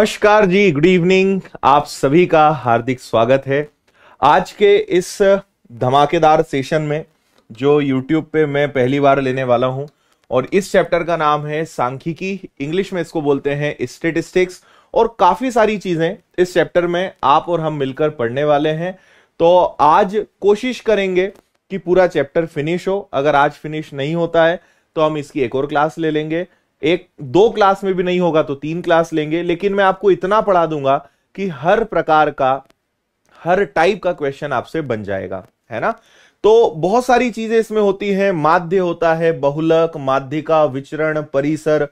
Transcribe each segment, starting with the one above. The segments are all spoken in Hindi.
नमस्कार जी गुड इवनिंग आप सभी का हार्दिक स्वागत है आज के इस धमाकेदार सेशन में जो YouTube पे मैं पहली बार लेने वाला हूं और इस चैप्टर का नाम है सांख्यिकी इंग्लिश में इसको बोलते हैं स्टेटिस्टिक्स और काफ़ी सारी चीज़ें इस चैप्टर में आप और हम मिलकर पढ़ने वाले हैं तो आज कोशिश करेंगे कि पूरा चैप्टर फिनिश हो अगर आज फिनिश नहीं होता है तो हम इसकी एक और क्लास ले लेंगे एक दो क्लास में भी नहीं होगा तो तीन क्लास लेंगे लेकिन मैं आपको इतना पढ़ा दूंगा कि हर प्रकार का हर टाइप का क्वेश्चन आपसे बन जाएगा है ना तो बहुत सारी चीजें इसमें होती हैं माध्य होता है बहुलक माध्यिका विचरण परिसर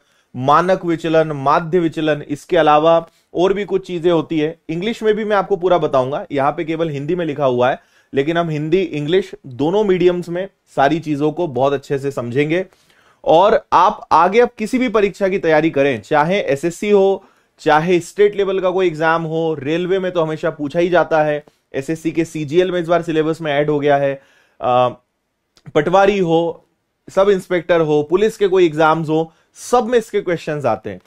मानक विचलन माध्य विचलन इसके अलावा और भी कुछ चीजें होती है इंग्लिश में भी मैं आपको पूरा बताऊंगा यहां पे केवल हिंदी में लिखा हुआ है लेकिन हम हिंदी इंग्लिश दोनों मीडियम्स में सारी चीजों को बहुत अच्छे से समझेंगे और आप आगे आप किसी भी परीक्षा की तैयारी करें चाहे एसएससी हो चाहे स्टेट लेवल का कोई एग्जाम हो रेलवे में तो हमेशा पूछा ही जाता है एसएससी के सीजीएल में इस बार सिलेबस में ऐड हो गया है पटवारी हो सब इंस्पेक्टर हो पुलिस के कोई एग्जाम्स हो सब में इसके क्वेश्चंस आते हैं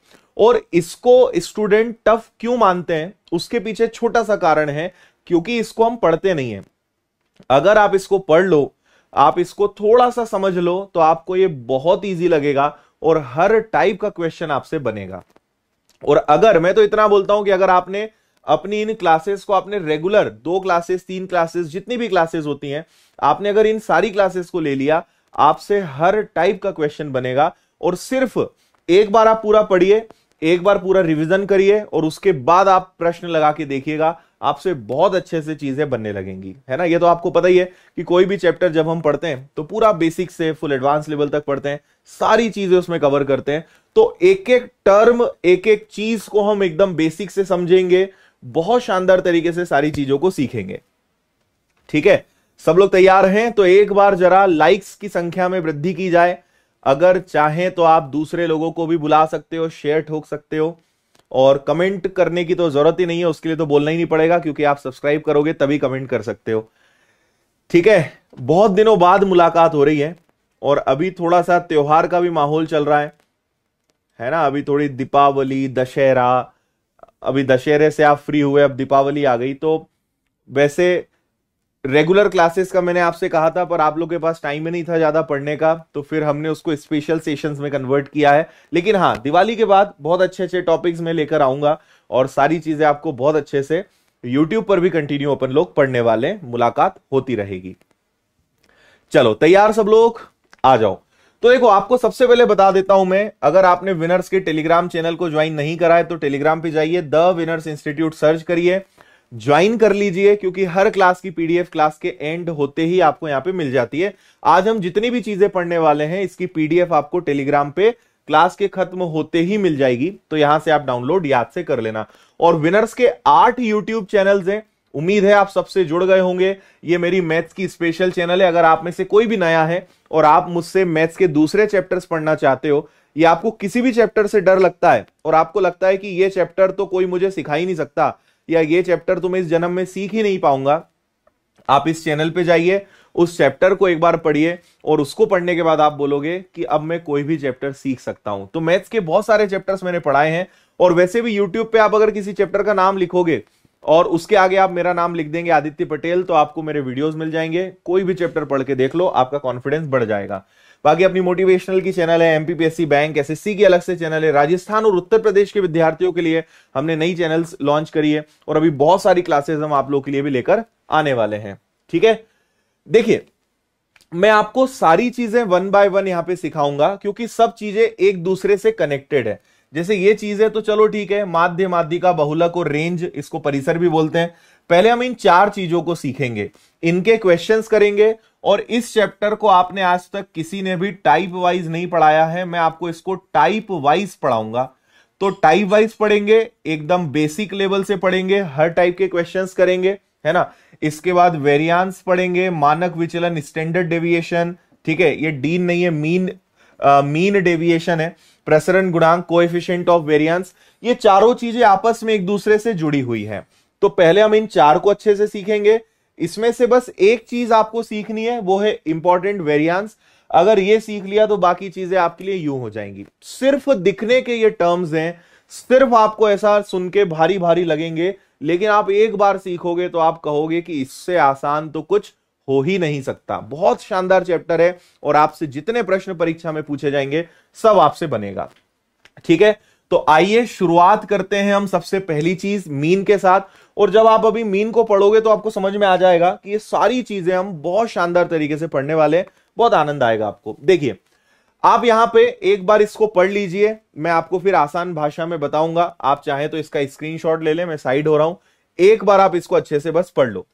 और इसको स्टूडेंट टफ क्यों मानते हैं उसके पीछे छोटा सा कारण है क्योंकि इसको हम पढ़ते नहीं है अगर आप इसको पढ़ लो आप इसको थोड़ा सा समझ लो तो आपको ये बहुत ईजी लगेगा और हर टाइप का क्वेश्चन आपसे बनेगा और अगर मैं तो इतना बोलता हूं कि अगर आपने अपनी इन क्लासेस को आपने रेगुलर दो क्लासेस तीन क्लासेस जितनी भी क्लासेस होती हैं आपने अगर इन सारी क्लासेस को ले लिया आपसे हर टाइप का क्वेश्चन बनेगा और सिर्फ एक बार आप पूरा पढ़िए एक बार पूरा रिवीजन करिए और उसके बाद आप प्रश्न लगा के देखिएगा आपसे बहुत अच्छे से चीजें बनने लगेंगी है ना ये तो आपको पता ही है कि कोई भी चैप्टर जब हम पढ़ते हैं तो पूरा बेसिक से फुल एडवांस लेवल तक पढ़ते हैं सारी चीजें उसमें कवर करते हैं तो एक एक टर्म एक एक चीज को हम एकदम बेसिक से समझेंगे बहुत शानदार तरीके से सारी चीजों को सीखेंगे ठीक है सब लोग तैयार हैं तो एक बार जरा लाइक्स की संख्या में वृद्धि की जाए अगर चाहें तो आप दूसरे लोगों को भी बुला सकते हो शेयर ठोक सकते हो और कमेंट करने की तो जरूरत ही नहीं है उसके लिए तो बोलना ही नहीं पड़ेगा क्योंकि आप सब्सक्राइब करोगे तभी कमेंट कर सकते हो ठीक है बहुत दिनों बाद मुलाकात हो रही है और अभी थोड़ा सा त्योहार का भी माहौल चल रहा है है ना अभी थोड़ी दीपावली दशहरा अभी दशहरे से आप फ्री हुए अब दीपावली आ गई तो वैसे रेगुलर क्लासेस का मैंने आपसे कहा था पर आप लोग के पास टाइम ही नहीं था ज्यादा पढ़ने का तो फिर हमने उसको स्पेशल सेशंस में कन्वर्ट किया है लेकिन हाँ दिवाली के बाद बहुत अच्छे अच्छे टॉपिक्स में लेकर आऊंगा और सारी चीजें आपको बहुत अच्छे से यूट्यूब पर भी कंटिन्यू अपन लोग पढ़ने वाले मुलाकात होती रहेगी चलो तैयार सब लोग आ जाओ तो देखो आपको सबसे पहले बता देता हूं मैं अगर आपने विनर्स के टेलीग्राम चैनल को ज्वाइन नहीं करा है तो टेलीग्राम पे जाइए द विनर्स इंस्टीट्यूट सर्च करिए ज्वाइन कर लीजिए क्योंकि हर क्लास की पीडीएफ क्लास के एंड होते ही आपको यहाँ पे मिल जाती है आज हम जितनी भी चीजें पढ़ने वाले हैं इसकी पीडीएफ आपको टेलीग्राम पे क्लास के खत्म होते ही मिल जाएगी तो यहां से आप डाउनलोड याद से कर लेना और विनर्स के आठ यूट्यूब चैनल हैं उम्मीद है आप सबसे जुड़ गए होंगे ये मेरी मैथ्स की स्पेशल चैनल है अगर आप में से कोई भी नया है और आप मुझसे मैथ्स के दूसरे चैप्टर्स पढ़ना चाहते हो या आपको किसी भी चैप्टर से डर लगता है और आपको लगता है कि ये चैप्टर तो कोई मुझे सिखा ही नहीं सकता या ये चैप्टर तो मैं इस जन्म में सीख ही नहीं पाऊंगा आप इस चैनल पे जाइए उस चैप्टर को एक बार पढ़िए और उसको पढ़ने के बाद आप बोलोगे कि अब मैं कोई भी चैप्टर सीख सकता हूं तो मैथ्स के बहुत सारे चैप्टर्स मैंने पढ़ाए हैं और वैसे भी यूट्यूब पे आप अगर किसी चैप्टर का नाम लिखोगे और उसके आगे आप मेरा नाम लिख देंगे आदित्य पटेल तो आपको मेरे वीडियोस मिल जाएंगे कोई भी चैप्टर पढ़ के देख लो आपका कॉन्फिडेंस बढ़ जाएगा बाकी अपनी मोटिवेशनल की चैनल है एमपीपीएससी बैंक एसएससी की अलग से चैनल है राजस्थान और उत्तर प्रदेश के विद्यार्थियों के लिए हमने नई चैनल्स लॉन्च करी है और अभी बहुत सारी क्लासेस हम आप लोग के लिए भी लेकर आने वाले हैं ठीक है देखिए मैं आपको सारी चीजें वन बाय वन यहां पे सिखाऊंगा क्योंकि सब चीजें एक दूसरे से कनेक्टेड है जैसे ये चीज है तो चलो ठीक है माध्य माध्यिका बहुलक और रेंज इसको परिसर भी बोलते हैं पहले हम इन चार चीजों को सीखेंगे इनके क्वेश्चंस करेंगे और इस चैप्टर को आपने आज तक किसी ने भी टाइप वाइज नहीं पढ़ाया है मैं आपको इसको टाइप वाइज पढ़ाऊंगा तो टाइप वाइज पढ़ेंगे एकदम बेसिक लेवल से पढ़ेंगे हर टाइप के क्वेश्चन करेंगे है ना इसके बाद वेरियांस पढ़ेंगे मानक विचलन स्टैंडर्ड डेविएशन ठीक है ये डीन नहीं है मीन आ, मीन डेविएशन है प्रसरण गुणांक कोएफिशिएंट ऑफ वेरियांस ये चारों चीजें आपस में एक दूसरे से जुड़ी हुई है तो पहले हम इन चार को अच्छे से सीखेंगे इसमें से बस एक चीज आपको सीखनी है वो है इंपॉर्टेंट वेरियंस अगर ये सीख लिया तो बाकी चीजें आपके लिए यूं हो जाएंगी सिर्फ दिखने के ये टर्म्स हैं सिर्फ आपको ऐसा सुन के भारी भारी लगेंगे लेकिन आप एक बार सीखोगे तो आप कहोगे कि इससे आसान तो कुछ हो ही नहीं सकता बहुत शानदार चैप्टर है और आपसे जितने प्रश्न परीक्षा में पूछे जाएंगे सब आपसे बनेगा ठीक है तो आइए शुरुआत करते हैं हम सबसे पहली चीज मीन के साथ और जब आप अभी मीन को पढ़ोगे तो आपको समझ में आ जाएगा कि ये सारी चीजें हम बहुत शानदार तरीके से पढ़ने वाले हैं बहुत आनंद आएगा आपको देखिए आप यहां पे एक बार इसको पढ़ लीजिए मैं आपको फिर आसान भाषा में बताऊंगा आप चाहे तो इसका स्क्रीन ले ले मैं साइड हो रहा हूं एक बार आप इसको अच्छे से बस पढ़ लो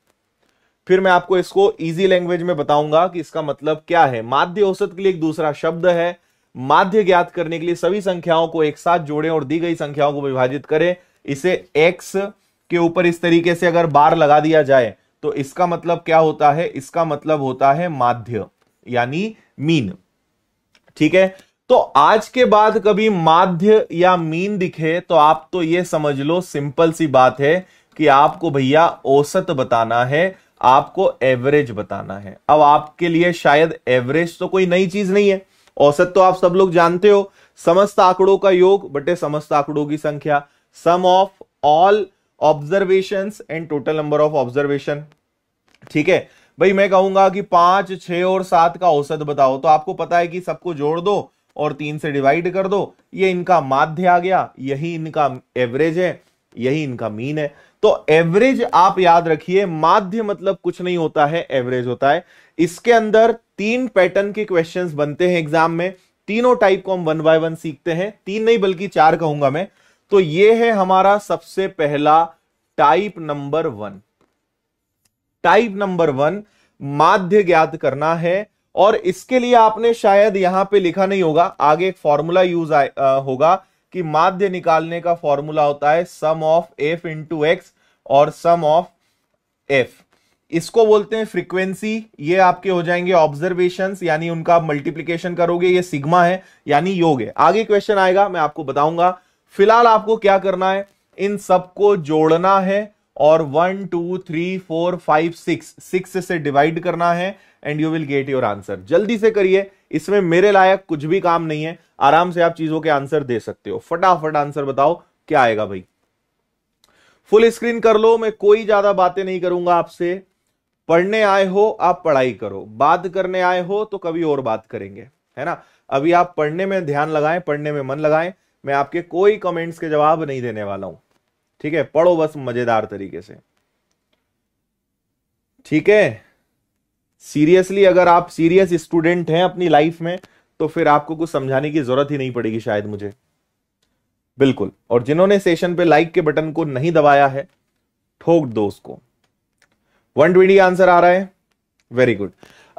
फिर मैं आपको इसको इजी लैंग्वेज में बताऊंगा कि इसका मतलब क्या है माध्य औसत के लिए एक दूसरा शब्द है माध्य ज्ञात करने के लिए सभी संख्याओं को एक साथ जोड़ें और दी गई संख्याओं को विभाजित करें इसे एक्स के ऊपर इस तरीके से अगर बार लगा दिया जाए तो इसका मतलब क्या होता है इसका मतलब होता है माध्य यानी मीन ठीक है तो आज के बाद कभी माध्य या मीन दिखे तो आप तो यह समझ लो सिंपल सी बात है कि आपको भैया औसत बताना है आपको एवरेज बताना है अब आपके लिए शायद एवरेज तो कोई नई चीज नहीं है औसत तो आप सब लोग जानते हो समस्त आंकड़ों का योग बटे समस्त आंकड़ों की संख्या sum of all observation and total number of observation ठीक है भाई मैं कहूंगा कि पांच छह और सात का औसत बताओ तो आपको पता है कि सबको जोड़ दो और तीन से डिवाइड कर दो ये इनका माध्य आ गया यही इनका एवरेज है यही इनका मीन है तो एवरेज आप याद रखिए माध्य मतलब कुछ नहीं होता है एवरेज होता है इसके अंदर तीन पैटर्न के क्वेश्चंस बनते हैं एग्जाम में तीनों टाइप को हम वन बाय वन सीखते हैं तीन नहीं बल्कि चार कहूंगा मैं तो ये है हमारा सबसे पहला type number one type number one माध्य ज्ञात करना है और इसके लिए आपने शायद यहां पे लिखा नहीं होगा आगे एक फॉर्मूला यूज आ, होगा कि माध्य निकालने का फॉर्मूला होता है sum of F into X और सम ऑफ एफ इसको बोलते हैं फ्रीक्वेंसी ये आपके हो जाएंगे ऑब्जर्वेशन यानी उनका मल्टीप्लीकेशन करोगे ये सिग्मा है यानी योग है आगे क्वेश्चन आएगा मैं आपको बताऊंगा फिलहाल आपको क्या करना है इन सबको जोड़ना है और one two three four five six six से डिवाइड करना है and you will get your answer जल्दी से करिए इसमें मेरे लायक कुछ भी काम नहीं है आराम से आप चीजों के आंसर दे सकते हो फटाफट आंसर बताओ क्या आएगा भाई फुल स्क्रीन कर लो मैं कोई ज्यादा बातें नहीं करूंगा आपसे पढ़ने आए हो आप पढ़ाई करो बात करने आए हो तो कभी और बात करेंगे है ना अभी आप पढ़ने में ध्यान लगाएं पढ़ने में मन लगाएं मैं आपके कोई कमेंट्स के जवाब नहीं देने वाला हूं ठीक है पढ़ो बस मजेदार तरीके से ठीक है सीरियसली अगर आप सीरियस स्टूडेंट हैं अपनी लाइफ में तो फिर आपको कुछ समझाने की जरूरत ही नहीं पड़ेगी शायद मुझे बिल्कुल और जिन्होंने सेशन पे लाइक के बटन को नहीं दबाया है ठोक दो उसको ट्वेंटी आंसर आ रहा है वेरी गुड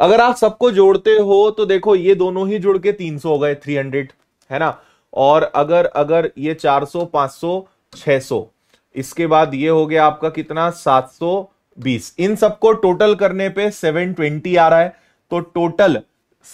अगर आप सबको जोड़ते हो तो देखो ये दोनों ही जुड़ के 300 हो गए 300 है ना और अगर अगर ये 400 500 600 इसके बाद ये हो गया आपका कितना 720 इन सबको टोटल करने पे 720 आ रहा है तो टोटल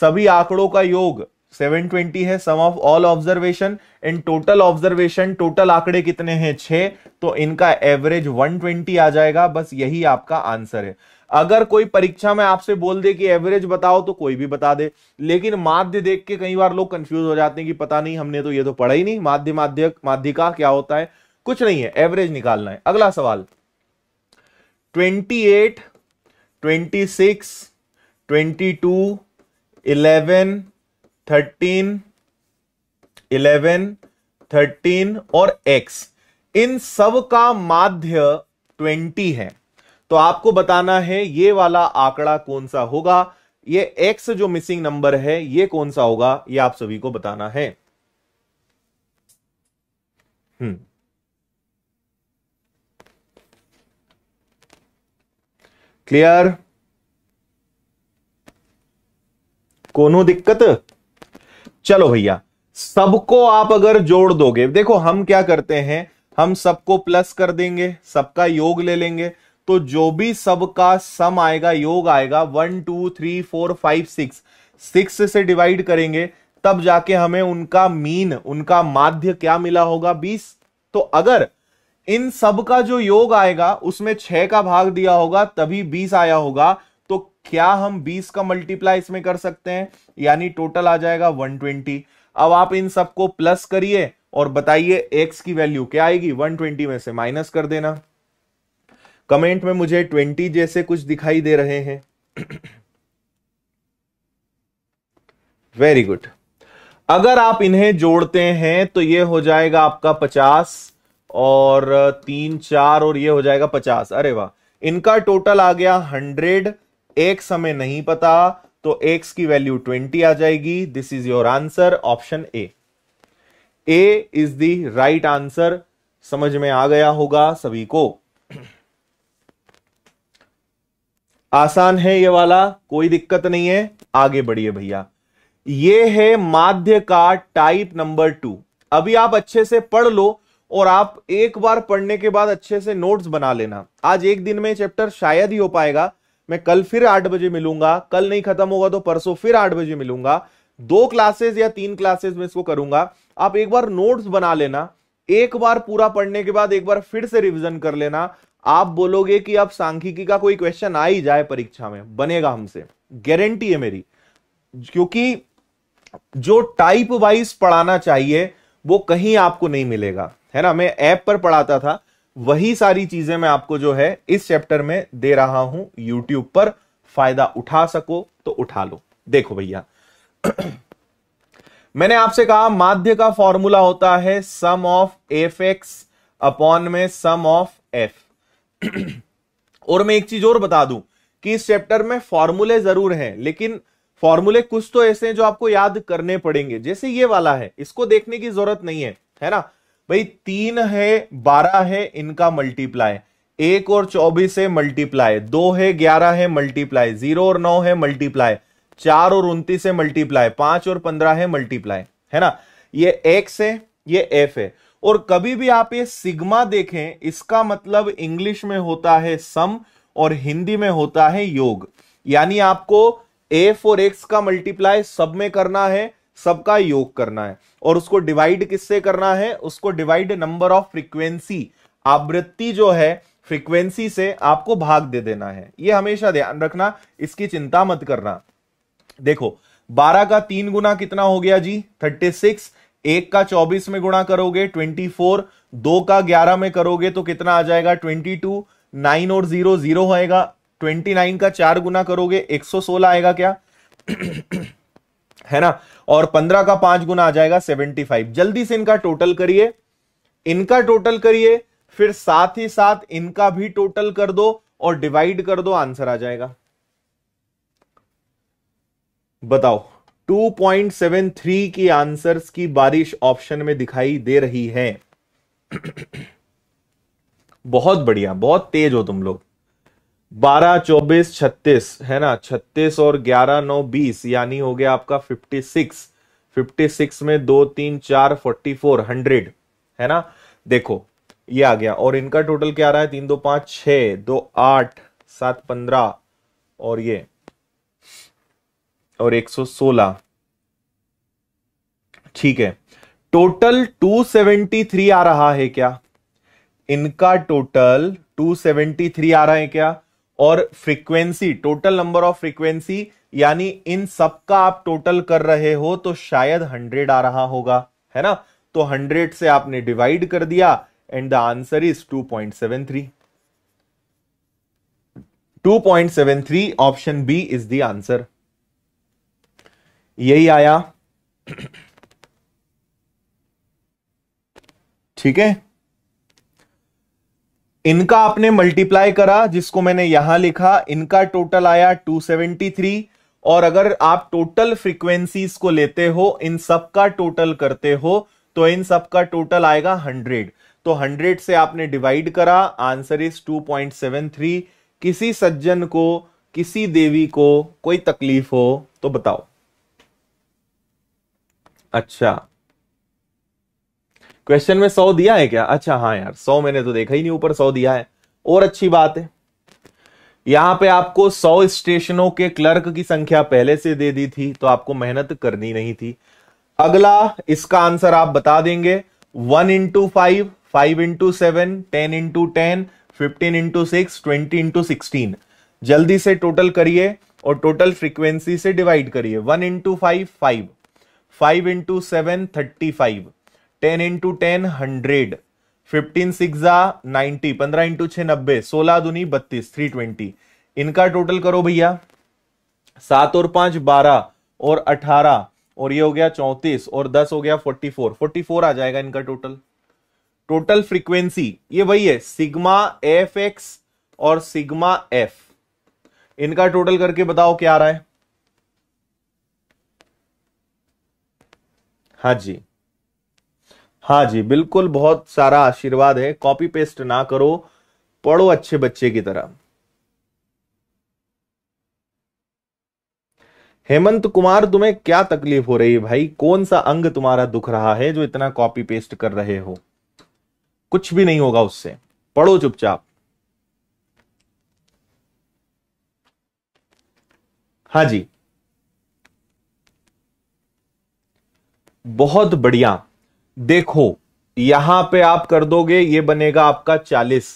सभी आंकड़ों का योग 720 है sum of all observation and total observation total आंकड़े कितने हैं छे तो इनका एवरेज 120 आ जाएगा बस यही आपका आंसर है अगर कोई परीक्षा में आपसे बोल दे कि एवरेज बताओ तो कोई भी बता दे लेकिन माध्य देख के कई बार लोग कंफ्यूज हो जाते हैं कि पता नहीं हमने तो ये तो पढ़ा ही नहीं माध्य माध्यक माध्यिका क्या होता है कुछ नहीं है एवरेज निकालना है अगला सवाल twenty eight twenty six twenty two eleven thirteen eleven thirteen और एक्स इन सब का माध्य ट्वेंटी है तो आपको बताना है ये वाला आंकड़ा कौन सा होगा ये एक्स जो मिसिंग नंबर है ये कौन सा होगा ये आप सभी को बताना है हम्म क्लियर कोनो दिक्कत चलो भैया सबको आप अगर जोड़ दोगे देखो हम क्या करते हैं हम सबको प्लस कर देंगे सबका योग ले लेंगे तो जो भी सब का सम आएगा योग आएगा one two three four five six six से डिवाइड करेंगे तब जाके हमें उनका मीन उनका माध्य क्या मिला होगा बीस तो अगर इन सब का जो योग आएगा उसमें छह का भाग दिया होगा तभी बीस आया होगा तो क्या हम बीस का मल्टीप्लाई इसमें कर सकते हैं यानी टोटल आ जाएगा वन ट्वेंटी अब आप इन सबको प्लस करिए और बताइए एक्स की वैल्यू क्या आएगी वन ट्वेंटी में से माइनस कर देना कमेंट में मुझे ट्वेंटी जैसे कुछ दिखाई दे रहे हैं वेरी गुड अगर आप इन्हें जोड़ते हैं तो ये हो जाएगा आपका पचास और तीन चार और ये हो जाएगा पचास अरे वाह इनका टोटल आ गया हंड्रेड एक्स हमें नहीं पता तो एक्स की वैल्यू ट्वेंटी आ जाएगी this is your answer option A A is the right answer समझ में आ गया होगा सभी को आसान है ये वाला कोई दिक्कत नहीं है आगे बढ़िए भैया ये है माध्य का टाइप नंबर टू अभी आप अच्छे से पढ़ लो और आप एक बार पढ़ने के बाद अच्छे से नोट्स बना लेना आज एक दिन में चैप्टर शायद ही हो पाएगा मैं कल फिर आठ बजे मिलूंगा कल नहीं खत्म होगा तो परसों फिर आठ बजे मिलूंगा दो क्लासेस या तीन क्लासेस में इसको करूंगा आप एक बार नोट्स बना लेना एक बार पूरा पढ़ने के बाद एक बार फिर से रिवीजन कर लेना आप बोलोगे कि आप सांख्यिकी का कोई क्वेश्चन आ ही जाए परीक्षा में बनेगा हमसे गारंटी है मेरी क्योंकि जो टाइप वाइज पढ़ाना चाहिए वो कहीं आपको नहीं मिलेगा है ना मैं ऐप पर पढ़ाता था वही सारी चीजें मैं आपको जो है इस चैप्टर में दे रहा हूं यूट्यूब पर फायदा उठा सको तो उठा लो देखो भैया मैंने आपसे कहा माध्य का फॉर्मूला होता है sum of F X upon में सम ऑफ एफ और मैं एक चीज और बता दूं कि इस चैप्टर में फॉर्मूले जरूर हैं लेकिन फॉर्मूले कुछ तो ऐसे हैं जो आपको याद करने पड़ेंगे जैसे ये वाला है इसको देखने की जरूरत नहीं है है ना भाई तीन है बारह है इनका मल्टीप्लाई एक और चौबीस है मल्टीप्लाई दो है ग्यारह है मल्टीप्लाई जीरो और नौ है मल्टीप्लाई चार और उन्तीस है मल्टीप्लाई पांच और पंद्रह है मल्टीप्लाई है ना ये एक्स है ये एफ है और कभी भी आप ये सिग्मा देखें इसका मतलब इंग्लिश में होता है सम और हिंदी में होता है योग यानी आपको ए फोर एक्स का मल्टीप्लाई सब में करना है सबका योग करना है और उसको डिवाइड किससे करना है उसको डिवाइड नंबर ऑफ फ्रीक्वेंसी आवृत्ति जो है फ्रीक्वेंसी से आपको भाग दे देना है ये हमेशा ध्यान रखना इसकी चिंता मत करना देखो 12 का तीन गुना कितना हो गया जी 36 एक का चौबीस में गुणा करोगे ट्वेंटी फोर दो का ग्यारह में करोगे तो कितना आ जाएगा ट्वेंटी टू नाइन और जीरो जीरो होएगा ट्वेंटी नाइन का चार गुना करोगे एक सौ सोलह आएगा क्या है ना और पंद्रह का पांच गुना आ जाएगा सेवेंटी फाइव जल्दी से इनका टोटल करिए इनका टोटल करिए फिर साथ ही साथ इनका भी टोटल कर दो और डिवाइड कर दो आंसर आ जाएगा बताओ 2.73 की आंसर्स की बारिश ऑप्शन में दिखाई दे रही है बहुत बढ़िया बहुत तेज हो तुम लोग 12 24 36 है ना 36 और 11 9 20 यानी हो गया आपका 56 56 में दो तीन चार फोर्टी फोर हंड्रेड है ना देखो ये आ गया और इनका टोटल क्या आ रहा है तीन दो पांच छ दो आठ सात पंद्रह और ये और 116 ठीक है टोटल 273 आ रहा है क्या इनका टोटल 273 आ रहा है क्या और frequency total number of frequency यानी इन सब का आप टोटल कर रहे हो तो शायद 100 आ रहा होगा है ना तो 100 से आपने डिवाइड कर दिया and the answer is 2.73 2.73 option B is the answer यही आया ठीक है इनका आपने मल्टीप्लाई करा जिसको मैंने यहां लिखा इनका टोटल आया 273 और अगर आप टोटल फ्रीक्वेंसीज को लेते हो इन सब का टोटल करते हो तो इन सब का टोटल आएगा 100 तो 100 से आपने डिवाइड करा आंसर इज 2.73 किसी सज्जन को किसी देवी को कोई तकलीफ हो तो बताओ अच्छा क्वेश्चन में सौ दिया है क्या अच्छा हाँ यार सौ मैंने तो देखा ही नहीं ऊपर सौ दिया है और अच्छी बात है यहां पे आपको सौ स्टेशनों के क्लर्क की संख्या पहले से दे दी थी तो आपको मेहनत करनी नहीं थी अगला इसका आंसर आप बता देंगे one into five five into seven ten into ten fifteen into six twenty into sixteen जल्दी से टोटल करिए और टोटल फ्रीक्वेंसी से डिवाइड करिए one into five five five into seven thirty five ten into ten hundred fifteen six ninety पंद्रह इंटू छ नब्बे सोलह दुनी बत्तीस थ्री ट्वेंटी इनका टोटल करो भैया सात और पांच बारह और अठारह और ये हो गया चौंतीस और दस हो गया फोर्टी फोर फोर्टी फोर आ जाएगा इनका टोटल टोटल फ्रीक्वेंसी ये वही है सिग्मा एफ एक्स और सिग्मा एफ इनका टोटल करके बताओ क्या आ रहा है हाँ जी हाँ जी बिल्कुल बहुत सारा आशीर्वाद है कॉपी पेस्ट ना करो पढ़ो अच्छे बच्चे की तरह हेमंत कुमार तुम्हें क्या तकलीफ हो रही है भाई कौन सा अंग तुम्हारा दुख रहा है जो इतना कॉपी पेस्ट कर रहे हो कुछ भी नहीं होगा उससे पढ़ो चुपचाप हाँ जी बहुत बढ़िया देखो यहां पे आप कर दोगे ये बनेगा आपका चालीस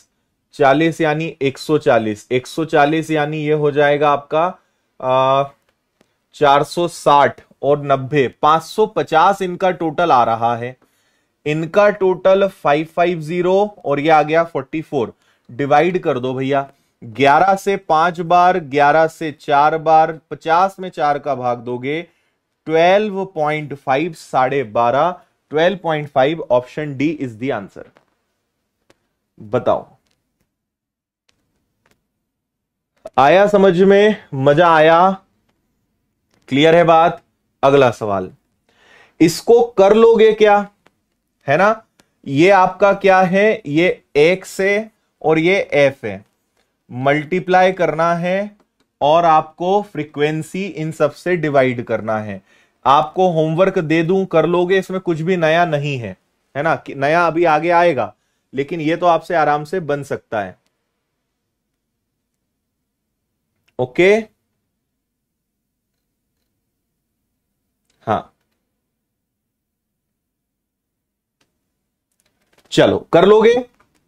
चालीस यानी एक सौ चालीस एक सौ चालीस यानी ये हो जाएगा आपका चार 460 साठ और नब्बे पांच सौ पचास इनका टोटल आ रहा है इनका टोटल फाइव फाइव जीरो और ये आ गया फोर्टी फोर डिवाइड कर दो भैया ग्यारह से पांच बार ग्यारह से चार बार पचास में चार का भाग दोगे ट्वेल्व पॉइंट फाइव साढ़े बारह twelve point five option D is the answer बताओ आया समझ में मजा आया क्लियर है बात अगला सवाल इसको कर लोगे क्या है ना ये आपका क्या है ये एक्स है और ये एफ है मल्टीप्लाई करना है और आपको फ्रीक्वेंसी इन सब से डिवाइड करना है आपको होमवर्क दे दूं कर लोगे इसमें कुछ भी नया नहीं है है ना कि नया अभी आगे आएगा लेकिन ये तो आपसे आराम से बन सकता है ओके हाँ चलो कर लोगे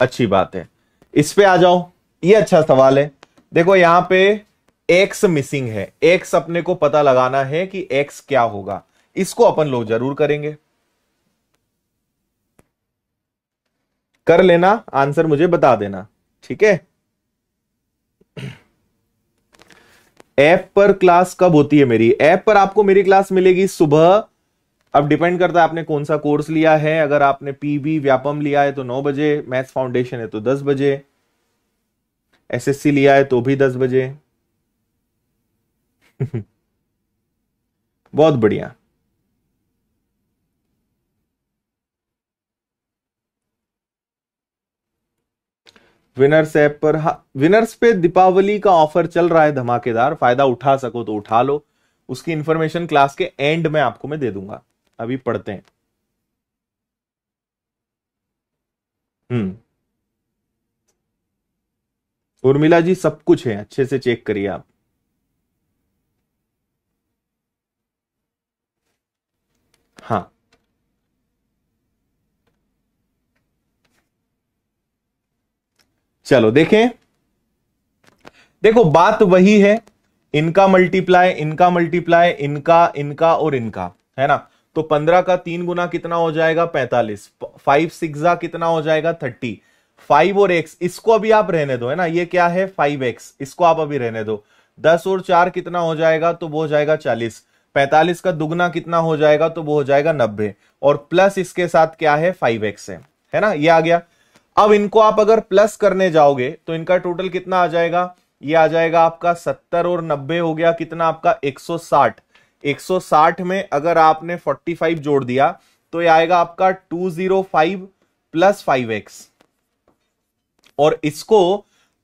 अच्छी बात है इस पे आ जाओ ये अच्छा सवाल है देखो यहां पे एक्स मिसिंग है एक्स अपने को पता लगाना है कि एक्स क्या होगा इसको अपन लोग जरूर करेंगे कर लेना आंसर मुझे बता देना ठीक है ऐप पर क्लास कब होती है मेरी ऐप पर आपको मेरी क्लास मिलेगी सुबह अब डिपेंड करता है आपने कौन सा कोर्स लिया है अगर आपने पीबी व्यापम लिया है तो 9 बजे मैथ्स फाउंडेशन है तो 10 बजे एसएससी लिया है तो भी 10 बजे बहुत बढ़िया विनर्स ऐप पर हाँ विनर्स पे दीपावली का ऑफर चल रहा है धमाकेदार फायदा उठा सको तो उठा लो उसकी इंफॉर्मेशन क्लास के एंड में आपको मैं दे दूंगा अभी पढ़ते हैं हम्म उर्मिला जी सब कुछ है अच्छे से चेक करिए आप हाँ चलो देखें देखो बात वही है इनका मल्टीप्लाई इनका मल्टीप्लाई इनका इनका और इनका है ना तो पंद्रह का तीन गुना कितना हो जाएगा पैंतालीस फाइव सिक्स कितना हो जाएगा थर्टी फाइव और एक्स इसको अभी आप रहने दो है ना ये क्या है फाइव एक्स इसको आप अभी रहने दो दस और चार कितना हो जाएगा तो वो हो जाएगा चालीस 45 का दुगना कितना हो जाएगा तो वो हो जाएगा 90 और प्लस इसके साथ क्या है एक्स है है ना ये आ गया अब इनको आप अगर प्लस करने जाओगे तो इनका टोटल कितना आ जाएगा ये आ जाएगा आपका 70 और 90 हो गया कितना आपका 160 160 में अगर आपने 45 जोड़ दिया तो ये आएगा आपका 205 प्लस फाइव और इसको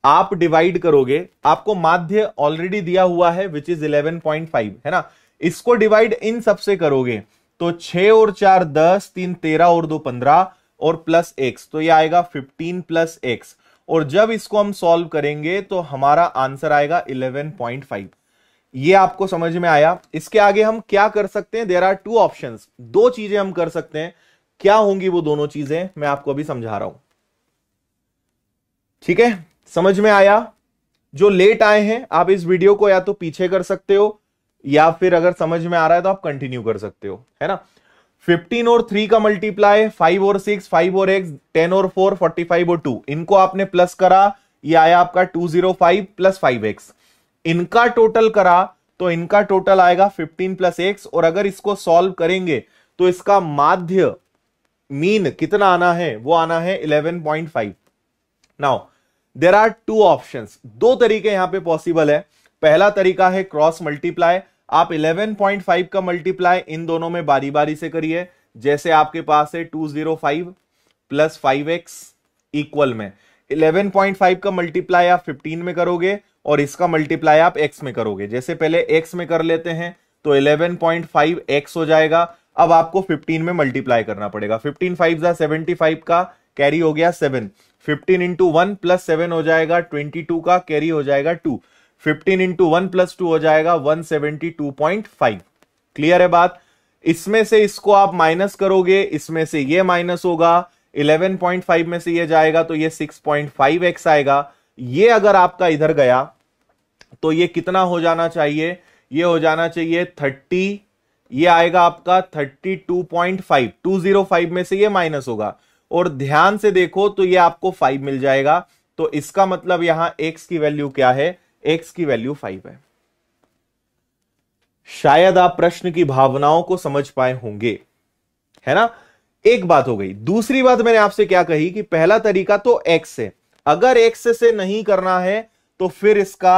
आप डिवाइड करोगे आपको माध्य ऑलरेडी दिया हुआ है विच इज 11.5 है ना इसको डिवाइड इन सबसे करोगे तो छह और चार दस तीन तेरह और दो पंद्रह और प्लस एक्स तो ये आएगा फिफ्टीन प्लस एक्स और जब इसको हम सॉल्व करेंगे तो हमारा आंसर आएगा इलेवन पॉइंट फाइव ये आपको समझ में आया इसके आगे हम क्या कर सकते हैं देर आर टू ऑप्शन दो चीजें हम कर सकते हैं क्या होंगी वो दोनों चीजें मैं आपको अभी समझा रहा हूं ठीक है समझ में आया जो लेट आए हैं आप इस वीडियो को या तो पीछे कर सकते हो या फिर अगर समझ में आ रहा है तो आप कंटिन्यू कर सकते हो है ना 15 और 3 का मल्टीप्लाई 5 और 6 5 और x 10 और 4 45 और 2 इनको आपने प्लस करा ये आया आपका 205 प्लस एक्स इनका टोटल करा तो इनका टोटल आएगा 15 प्लस एक्स और अगर इसको सॉल्व करेंगे तो इसका माध्य मीन कितना आना है वो आना है 11.5 now there are two option दो तरीके यहां पे पॉसिबल है पहला तरीका है क्रॉस मल्टीप्लाई आप 11.5 का मल्टीप्लाई इन दोनों में बारी बारी से करिए जैसे आपके पास है 205 zero five plus five X equal में 11.5 का मल्टीप्लाई आप 15 में करोगे और इसका मल्टीप्लाई आप x में करोगे जैसे पहले x में कर लेते हैं तो फाइव एक्स हो जाएगा अब आपको 15 में मल्टीप्लाई करना पड़ेगा 15 फाइव जा सेवेंटी का कैरी हो गया 7 15 इंटू वन प्लस सेवन हो जाएगा 22 का कैरी हो जाएगा two 15 into one plus two हो जाएगा 172.5 क्लियर है बात इसमें से इसको आप माइनस करोगे इसमें से ये माइनस होगा 11.5 में से ये जाएगा तो ये 6.5x आएगा ये अगर आपका इधर गया तो ये कितना हो जाना चाहिए ये हो जाना चाहिए 30 ये आएगा आपका 32.5 205 में से ये माइनस होगा और ध्यान से देखो तो ये आपको 5 मिल जाएगा तो इसका मतलब यहां x की वैल्यू क्या है एक्स की वैल्यू फाइव है शायद आप प्रश्न की भावनाओं को समझ पाए होंगे है ना एक बात हो गई दूसरी बात मैंने आपसे क्या कही कि पहला तरीका तो एक्स है अगर एक्स से नहीं करना है तो फिर इसका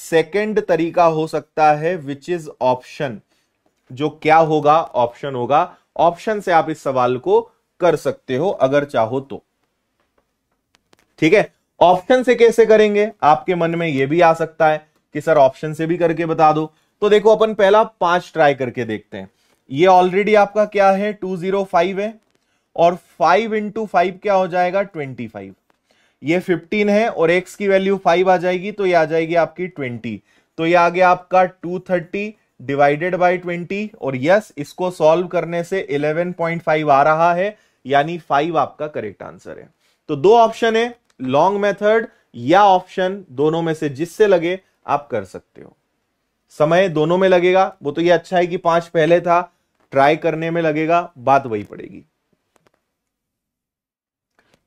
सेकंड तरीका हो सकता है विच इज ऑप्शन जो क्या होगा ऑप्शन होगा ऑप्शन से आप इस सवाल को कर सकते हो अगर चाहो तो ठीक है ऑप्शन से कैसे करेंगे आपके मन में यह भी आ सकता है कि सर ऑप्शन से भी करके बता दो तो देखो अपन पहला पांच ट्राई करके देखते हैं ये ऑलरेडी आपका क्या है टू जीरो फाइव है और फाइव इंटू फाइव क्या हो जाएगा ट्वेंटी फाइव ये फिफ्टीन है और एक्स की वैल्यू फाइव आ जाएगी तो ये आ जाएगी आपकी ट्वेंटी तो ये आ गया आपका two thirty divided by twenty और यस इसको सॉल्व करने से इलेवन पॉइंट फाइव आ रहा है यानी फाइव आपका करेक्ट आंसर है तो दो ऑप्शन है लॉन्ग मेथड या ऑप्शन दोनों में से जिससे लगे आप कर सकते हो समय दोनों में लगेगा वो तो ये अच्छा है कि पांच पहले था ट्राई करने में लगेगा बात वही पड़ेगी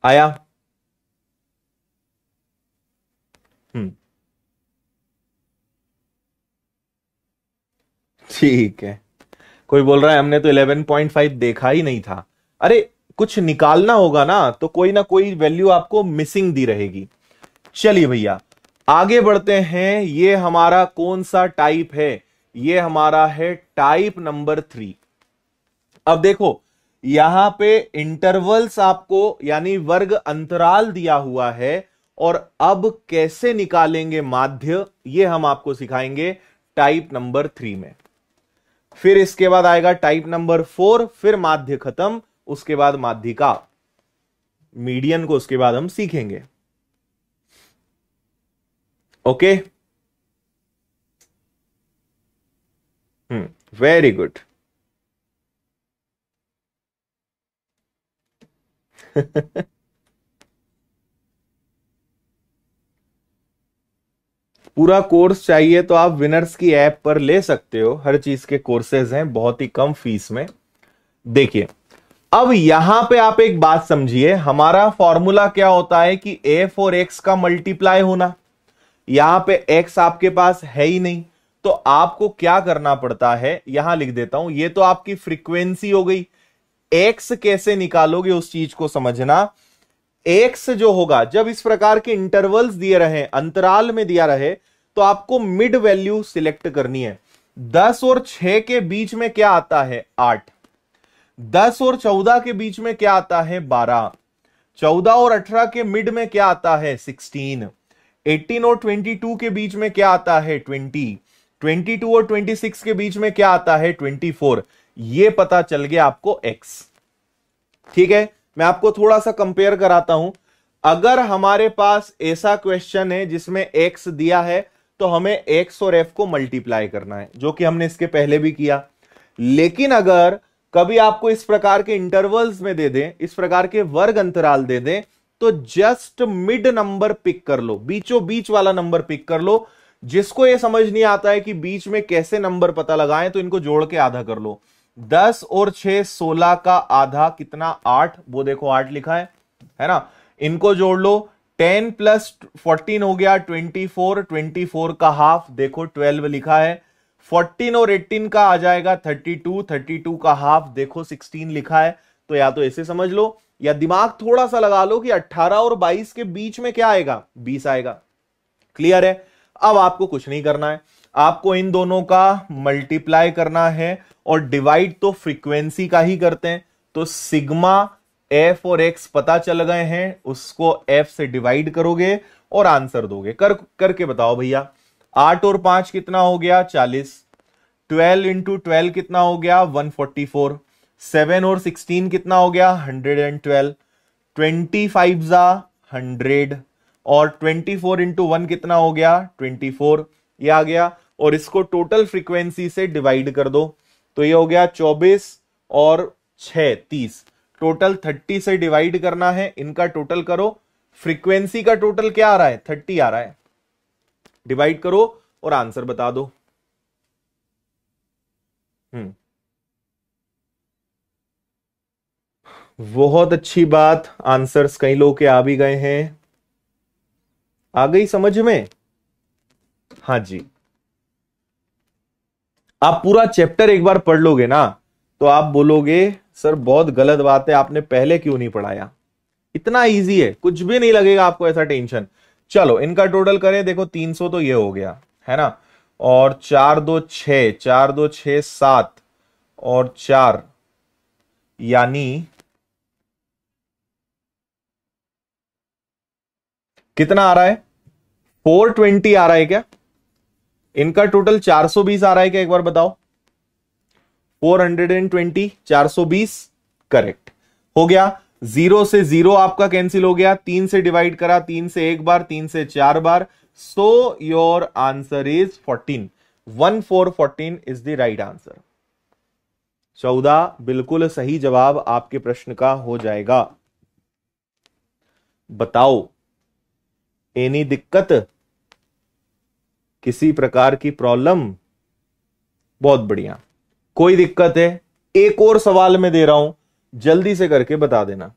आया हम्म। ठीक है कोई बोल रहा है हमने तो 11.5 देखा ही नहीं था अरे कुछ निकालना होगा ना तो कोई ना कोई वैल्यू आपको मिसिंग दी रहेगी चलिए भैया आगे बढ़ते हैं ये हमारा कौन सा टाइप है ये हमारा है टाइप नंबर थ्री अब देखो यहां पे इंटरवल्स आपको यानी वर्ग अंतराल दिया हुआ है और अब कैसे निकालेंगे माध्य ये हम आपको सिखाएंगे टाइप नंबर थ्री में फिर इसके बाद आएगा टाइप नंबर फोर फिर माध्य खत्म उसके बाद माध्यिका मीडियन को उसके बाद हम सीखेंगे ओके हम्म वेरी गुड पूरा कोर्स चाहिए तो आप विनर्स की ऐप पर ले सकते हो हर चीज के कोर्सेज हैं बहुत ही कम फीस में देखिए अब यहां पे आप एक बात समझिए हमारा फॉर्मूला क्या होता है कि एफ और एक्स का मल्टीप्लाई होना यहां पे एक्स आपके पास है ही नहीं तो आपको क्या करना पड़ता है यहां लिख देता हूं ये तो आपकी फ्रीक्वेंसी हो गई एक्स कैसे निकालोगे उस चीज को समझना एक्स जो होगा जब इस प्रकार के इंटरवल्स दिए रहे अंतराल में दिया रहे तो आपको मिड वैल्यू सिलेक्ट करनी है दस और छह के बीच में क्या आता है आठ दस और चौदह के बीच में क्या आता है बारह चौदह और अठारह के मिड में क्या आता है सिक्सटीन एटीन और ट्वेंटी टू के बीच में क्या आता है ट्वेंटी ट्वेंटी टू और ट्वेंटी सिक्स के बीच में क्या आता है ट्वेंटी फोर ये पता चल गया आपको एक्स ठीक है मैं आपको थोड़ा सा कंपेयर कराता हूं अगर हमारे पास ऐसा क्वेश्चन है जिसमें एक्स दिया है तो हमें एक्स और एफ को मल्टीप्लाई करना है जो कि हमने इसके पहले भी किया लेकिन अगर कभी आपको इस प्रकार के इंटरवल्स में दे दें इस प्रकार के वर्ग अंतराल दे दें तो जस्ट मिड नंबर पिक कर लो बीचों बीच वाला नंबर पिक कर लो जिसको यह समझ नहीं आता है कि बीच में कैसे नंबर पता लगाएं तो इनको जोड़ के आधा कर लो दस और छह सोलह का आधा कितना आठ वो देखो आठ लिखा है है ना इनको जोड़ लो टेन प्लस फोर्टीन हो गया ट्वेंटी फोर ट्वेंटी फोर का हाफ देखो ट्वेल्व लिखा है 14 और 18 का आ जाएगा 32 32 का हाफ देखो 16 लिखा है तो या तो ऐसे समझ लो या दिमाग थोड़ा सा लगा लो कि 18 और 22 के बीच में क्या आएगा 20 आएगा क्लियर है अब आपको कुछ नहीं करना है आपको इन दोनों का मल्टीप्लाई करना है और डिवाइड तो फ्रीक्वेंसी का ही करते हैं तो सिग्मा एफ और एक्स पता चल गए हैं उसको एफ से डिवाइड करोगे और आंसर दोगे कर करके बताओ भैया आठ और पांच कितना हो गया चालीस ट्वेल्व इंटू ट्वेल्व कितना हो गया वन फोर्टी फोर सेवन और सिक्सटीन कितना हो गया hundred and twelve twenty five जा हंड्रेड और ट्वेंटी फोर इंटू वन कितना हो गया ट्वेंटी फोर ये आ गया और इसको टोटल फ्रीक्वेंसी से डिवाइड कर दो तो ये हो गया चौबीस और छ तीस टोटल थर्टी से डिवाइड करना है इनका टोटल करो फ्रीक्वेंसी का टोटल क्या आ रहा है थर्टी आ रहा है डिवाइड करो और आंसर बता दो हम्म। बहुत अच्छी बात आंसर्स कई लोग के आ भी गए हैं आ गई समझ में हाँ जी आप पूरा चैप्टर एक बार पढ़ लोगे ना तो आप बोलोगे सर बहुत गलत बात है आपने पहले क्यों नहीं पढ़ाया इतना इजी है कुछ भी नहीं लगेगा आपको ऐसा टेंशन चलो इनका टोटल करें देखो 300 तो ये हो गया है ना और चार दो छ चार दो छ सात और चार यानी कितना आ रहा है 420 आ रहा है क्या इनका टोटल 420 आ रहा है क्या एक बार बताओ 420 420 करेक्ट हो गया जीरो से जीरो आपका कैंसिल हो गया तीन से डिवाइड करा तीन से एक बार तीन से चार बार so your answer is fourteen one four fourteen is the right answer चौदह बिल्कुल सही जवाब आपके प्रश्न का हो जाएगा बताओ एनी दिक्कत किसी प्रकार की प्रॉब्लम बहुत बढ़िया कोई दिक्कत है एक और सवाल में दे रहा हूं जल्दी से करके बता देना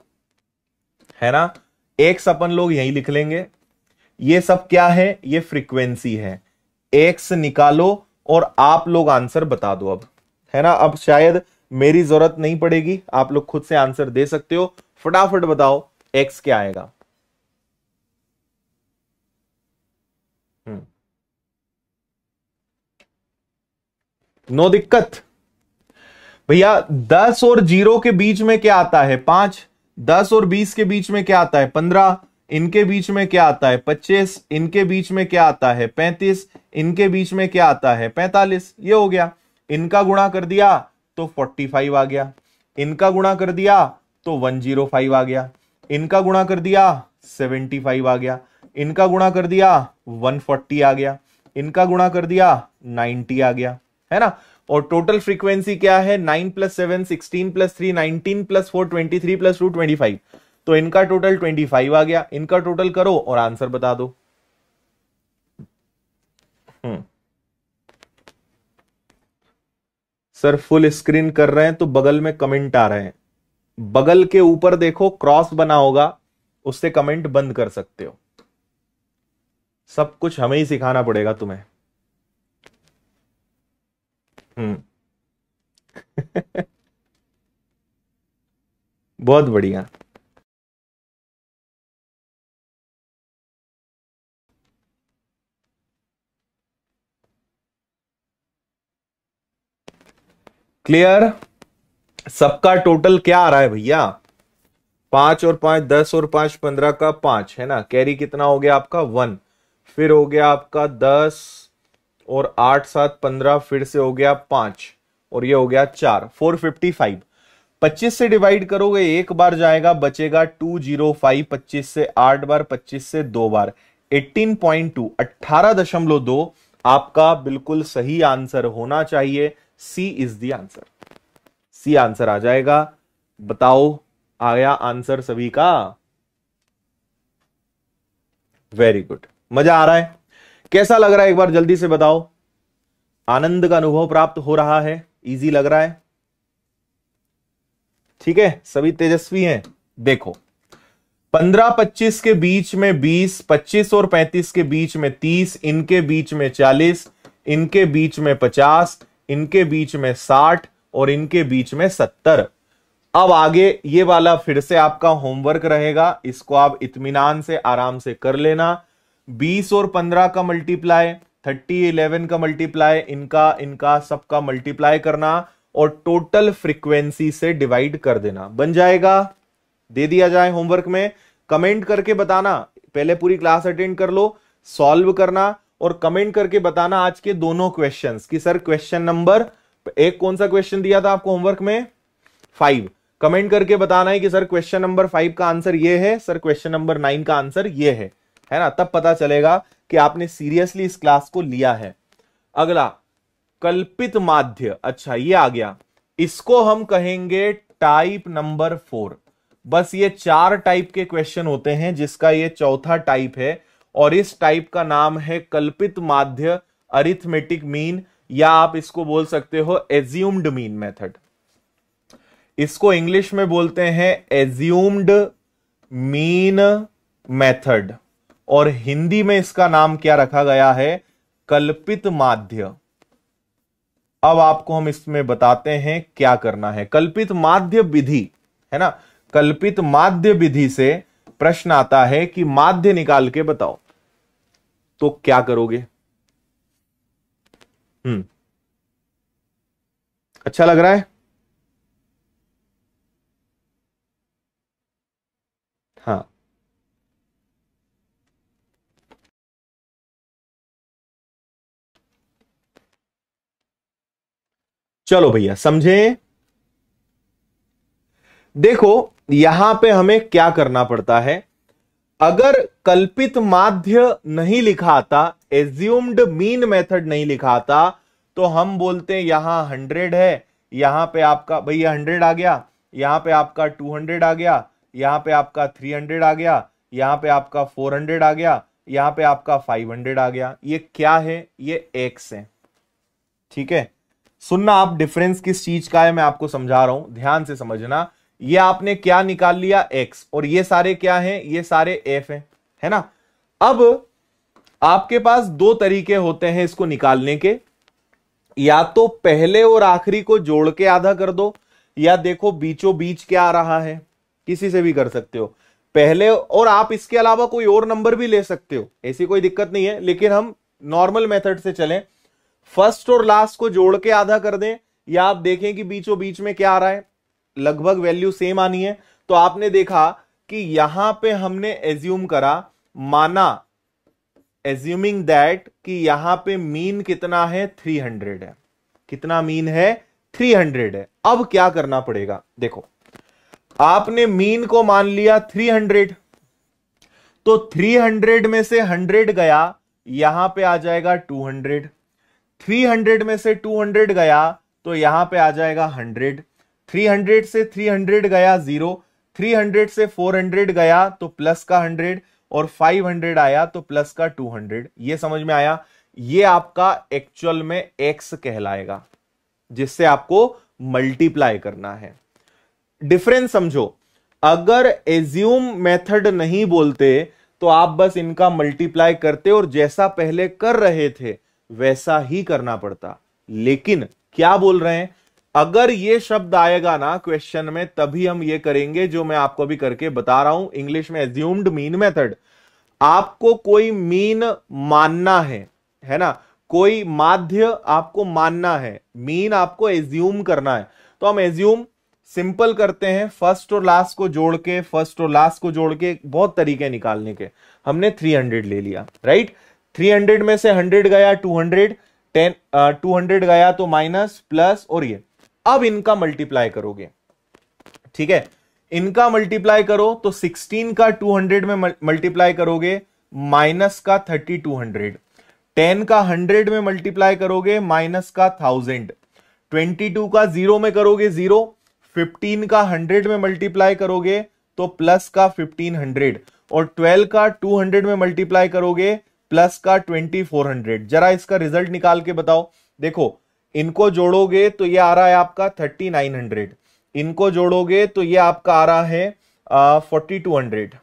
है ना एक्स अपन लोग यही लिख लेंगे ये सब क्या है ये फ्रीक्वेंसी है एक्स निकालो और आप लोग आंसर बता दो अब है ना अब शायद मेरी जरूरत नहीं पड़ेगी आप लोग खुद से आंसर दे सकते हो फटाफट बताओ एक्स क्या आएगा हम्म। नो दिक्कत भैया दस और जीरो के बीच में क्या आता है पांच दस और बीस के बीच में क्या आता है पंद्रह इनके बीच में क्या आता है पच्चीस इनके बीच में क्या आता है पैंतीस इनके बीच में क्या आता है पैंतालीस ये हो गया इनका गुणा कर दिया तो फोर्टी फाइव आ गया इनका गुणा कर दिया तो वन जीरो फाइव आ गया इनका गुणा कर दिया सेवेंटी फाइव आ गया इनका गुणा कर दिया वन फोर्टी आ गया इनका गुणा कर दिया नाइनटी आ गया है ना और टोटल फ्रीक्वेंसी क्या है nine plus seven sixteen plus three nineteen plus four twenty three plus two twenty five तो इनका टोटल ट्वेंटी फाइव आ गया इनका टोटल करो और आंसर बता दो हम्म। सर फुल स्क्रीन कर रहे हैं तो बगल में कमेंट आ रहे हैं बगल के ऊपर देखो क्रॉस बना होगा उससे कमेंट बंद कर सकते हो सब कुछ हमें ही सिखाना पड़ेगा तुम्हें हम्म बहुत बढ़िया क्लियर सबका टोटल क्या आ रहा है भैया पांच और पांच दस और पांच पंद्रह का पांच है ना कैरी कितना हो गया आपका वन फिर हो गया आपका दस और आठ सात पंद्रह फिर से हो गया पांच और ये हो गया चार फोर फिफ्टी फाइव पच्चीस से डिवाइड करोगे एक बार जाएगा बचेगा टू जीरो फाइव पच्चीस से आठ बार पच्चीस से दो बार एट्टीन पॉइंट टू अट्ठारह दशमलव दो आपका बिल्कुल सही आंसर होना चाहिए C is the answer C answer आ जाएगा बताओ आया आंसर सभी का वेरी गुड मजा आ रहा है कैसा लग रहा है एक बार जल्दी से बताओ आनंद का अनुभव प्राप्त हो रहा है इजी लग रहा है ठीक है सभी तेजस्वी हैं देखो 15-25 के बीच में 20 25 और 35 के बीच में 30 इनके बीच में 40 इनके बीच में 50 इनके बीच में 60 और इनके बीच में 70 अब आगे ये वाला फिर से आपका होमवर्क रहेगा इसको आप इतमान से आराम से कर लेना बीस और पंद्रह का मल्टीप्लाई थर्टी इलेवन का मल्टीप्लाई इनका इनका सबका मल्टीप्लाई करना और टोटल फ्रीक्वेंसी से डिवाइड कर देना बन जाएगा दे दिया जाए होमवर्क में कमेंट करके बताना पहले पूरी क्लास अटेंड कर लो सॉल्व करना और कमेंट करके बताना आज के दोनों क्वेश्चंस कि सर क्वेश्चन नंबर एक कौन सा क्वेश्चन दिया था आपको होमवर्क में फाइव कमेंट करके बताना है कि सर क्वेश्चन नंबर फाइव का आंसर ये है सर क्वेश्चन नंबर नाइन का आंसर ये है है ना तब पता चलेगा कि आपने सीरियसली इस क्लास को लिया है अगला कल्पित माध्य अच्छा ये आ गया इसको हम कहेंगे टाइप नंबर फोर बस ये चार टाइप के क्वेश्चन होते हैं जिसका ये चौथा टाइप है और इस टाइप का नाम है कल्पित माध्य अरिथमेटिक मीन या आप इसको बोल सकते हो एज्यूम्ड मीन मेथड इसको इंग्लिश में बोलते हैं एज्यूम्ड मीन मेथड और हिंदी में इसका नाम क्या रखा गया है कल्पित माध्य अब आपको हम इसमें बताते हैं क्या करना है कल्पित माध्य विधि है ना कल्पित माध्य विधि से प्रश्न आता है कि माध्य निकाल के बताओ तो क्या करोगे हम्म अच्छा लग रहा है हाँ चलो भैया समझे देखो यहां पे हमें क्या करना पड़ता है अगर कल्पित माध्य नहीं लिखा आता एज्यूम्ड मीन मेथड नहीं लिखा आता तो हम बोलते हैं यहां हंड्रेड है यहां पे आपका भैया हंड्रेड आ गया यहां पे आपका टू हंड्रेड आ गया यहां पे आपका थ्री हंड्रेड आ गया यहां पे आपका फोर हंड्रेड आ गया यहां पे आपका फाइव हंड्रेड आ गया ये क्या है ये एक्स है ठीक है सुनना आप डिफरेंस किस चीज का है मैं आपको समझा रहा हूं ध्यान से समझना ये आपने क्या निकाल लिया एक्स और ये सारे क्या हैं ये सारे एफ हैं है ना अब आपके पास दो तरीके होते हैं इसको निकालने के या तो पहले और आखिरी को जोड़ के आधा कर दो या देखो बीचों बीच क्या आ रहा है किसी से भी कर सकते हो पहले और आप इसके अलावा कोई और नंबर भी ले सकते हो ऐसी कोई दिक्कत नहीं है लेकिन हम नॉर्मल मेथड से चलें फर्स्ट और लास्ट को जोड़ के आधा कर दें या आप देखें कि बीचों बीच में क्या आ रहा है लगभग वैल्यू सेम आनी है तो आपने देखा कि यहां पे हमने एज्यूम करा माना एज्यूमिंग दैट कि यहां पे मीन कितना है 300 है कितना मीन है 300 है अब क्या करना पड़ेगा देखो आपने मीन को मान लिया 300 तो 300 में से 100 गया यहां पे आ जाएगा 200 300 में से 200 गया तो यहां पे आ जाएगा 100 300 से 300 गया जीरो 300 से 400 गया तो प्लस का 100 और 500 आया तो प्लस का 200 ये समझ में आया ये आपका एक्चुअल में एक्स कहलाएगा जिससे आपको मल्टीप्लाई करना है डिफरेंस समझो अगर एज्यूम मेथड नहीं बोलते तो आप बस इनका मल्टीप्लाई करते और जैसा पहले कर रहे थे वैसा ही करना पड़ता लेकिन क्या बोल रहे हैं अगर ये शब्द आएगा ना क्वेश्चन में तभी हम ये करेंगे जो मैं आपको अभी करके बता रहा हूं इंग्लिश में एज्यूम्ड मीन मेथड आपको कोई मीन मानना है है ना कोई माध्य आपको मानना है मीन आपको एज्यूम करना है तो हम एज्यूम सिंपल करते हैं फर्स्ट और लास्ट को जोड़ के फर्स्ट और लास्ट को जोड़ के बहुत तरीके निकालने के हमने 300 ले लिया राइट 300 में से 100 गया 200 10 टू हंड्रेड गया तो माइनस प्लस और ये अब इनका मल्टीप्लाई करोगे ठीक है इनका मल्टीप्लाई करो तो 16 का 200 में मल्टीप्लाई करोगे माइनस का 3200 10 का 100 में मल्टीप्लाई करोगे माइनस का 1000 22 का जीरो में करोगे जीरो 15 का 100 में मल्टीप्लाई करोगे तो प्लस का 1500 और 12 का 200 में मल्टीप्लाई करोगे प्लस का ट्वेंटी फोर हंड्रेड जरा इसका रिजल्ट निकाल के बताओ देखो इनको जोड़ोगे तो ये आ रहा है आपका थर्टी नाइन हंड्रेड इनको जोड़ोगे तो ये आपका आ रहा है फोर्टी टू हंड्रेड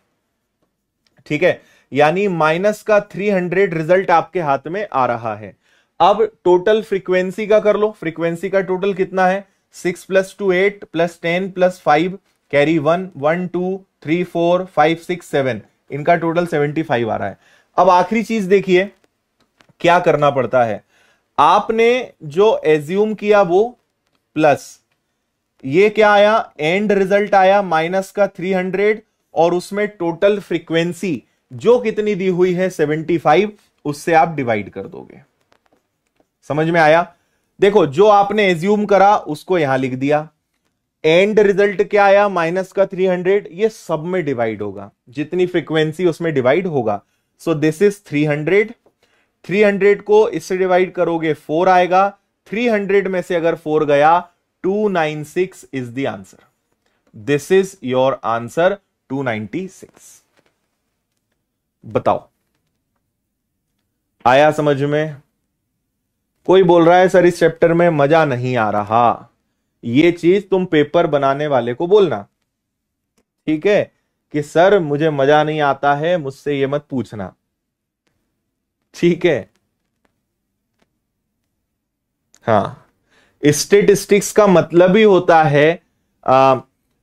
ठीक है यानी माइनस का थ्री हंड्रेड रिजल्ट आपके हाथ में आ रहा है अब टोटल फ्रीक्वेंसी का कर लो फ्रीक्वेंसी का टोटल कितना है six plus two eight plus ten plus five carry one one two three four five six seven इनका टोटल सेवेंटी फाइव आ रहा है अब आखिरी चीज देखिए क्या करना पड़ता है आपने जो एज्यूम किया वो प्लस ये क्या आया एंड रिजल्ट आया माइनस का 300 और उसमें टोटल फ्रीक्वेंसी जो कितनी दी हुई है 75 उससे आप डिवाइड कर दोगे समझ में आया देखो जो आपने एज्यूम करा उसको यहां लिख दिया एंड रिजल्ट क्या आया माइनस का 300 ये सब में डिवाइड होगा जितनी फ्रीक्वेंसी उसमें डिवाइड होगा सो दिस इज 300 300 को इससे डिवाइड करोगे फोर आएगा 300 में से अगर फोर गया 296 is the answer this is your answer 296 बताओ आया समझ में कोई बोल रहा है सर इस चैप्टर में मजा नहीं आ रहा ये चीज तुम पेपर बनाने वाले को बोलना ठीक है कि सर मुझे मजा नहीं आता है मुझसे ये मत पूछना ठीक है हाँ स्टेटिस्टिक्स का मतलब ही होता है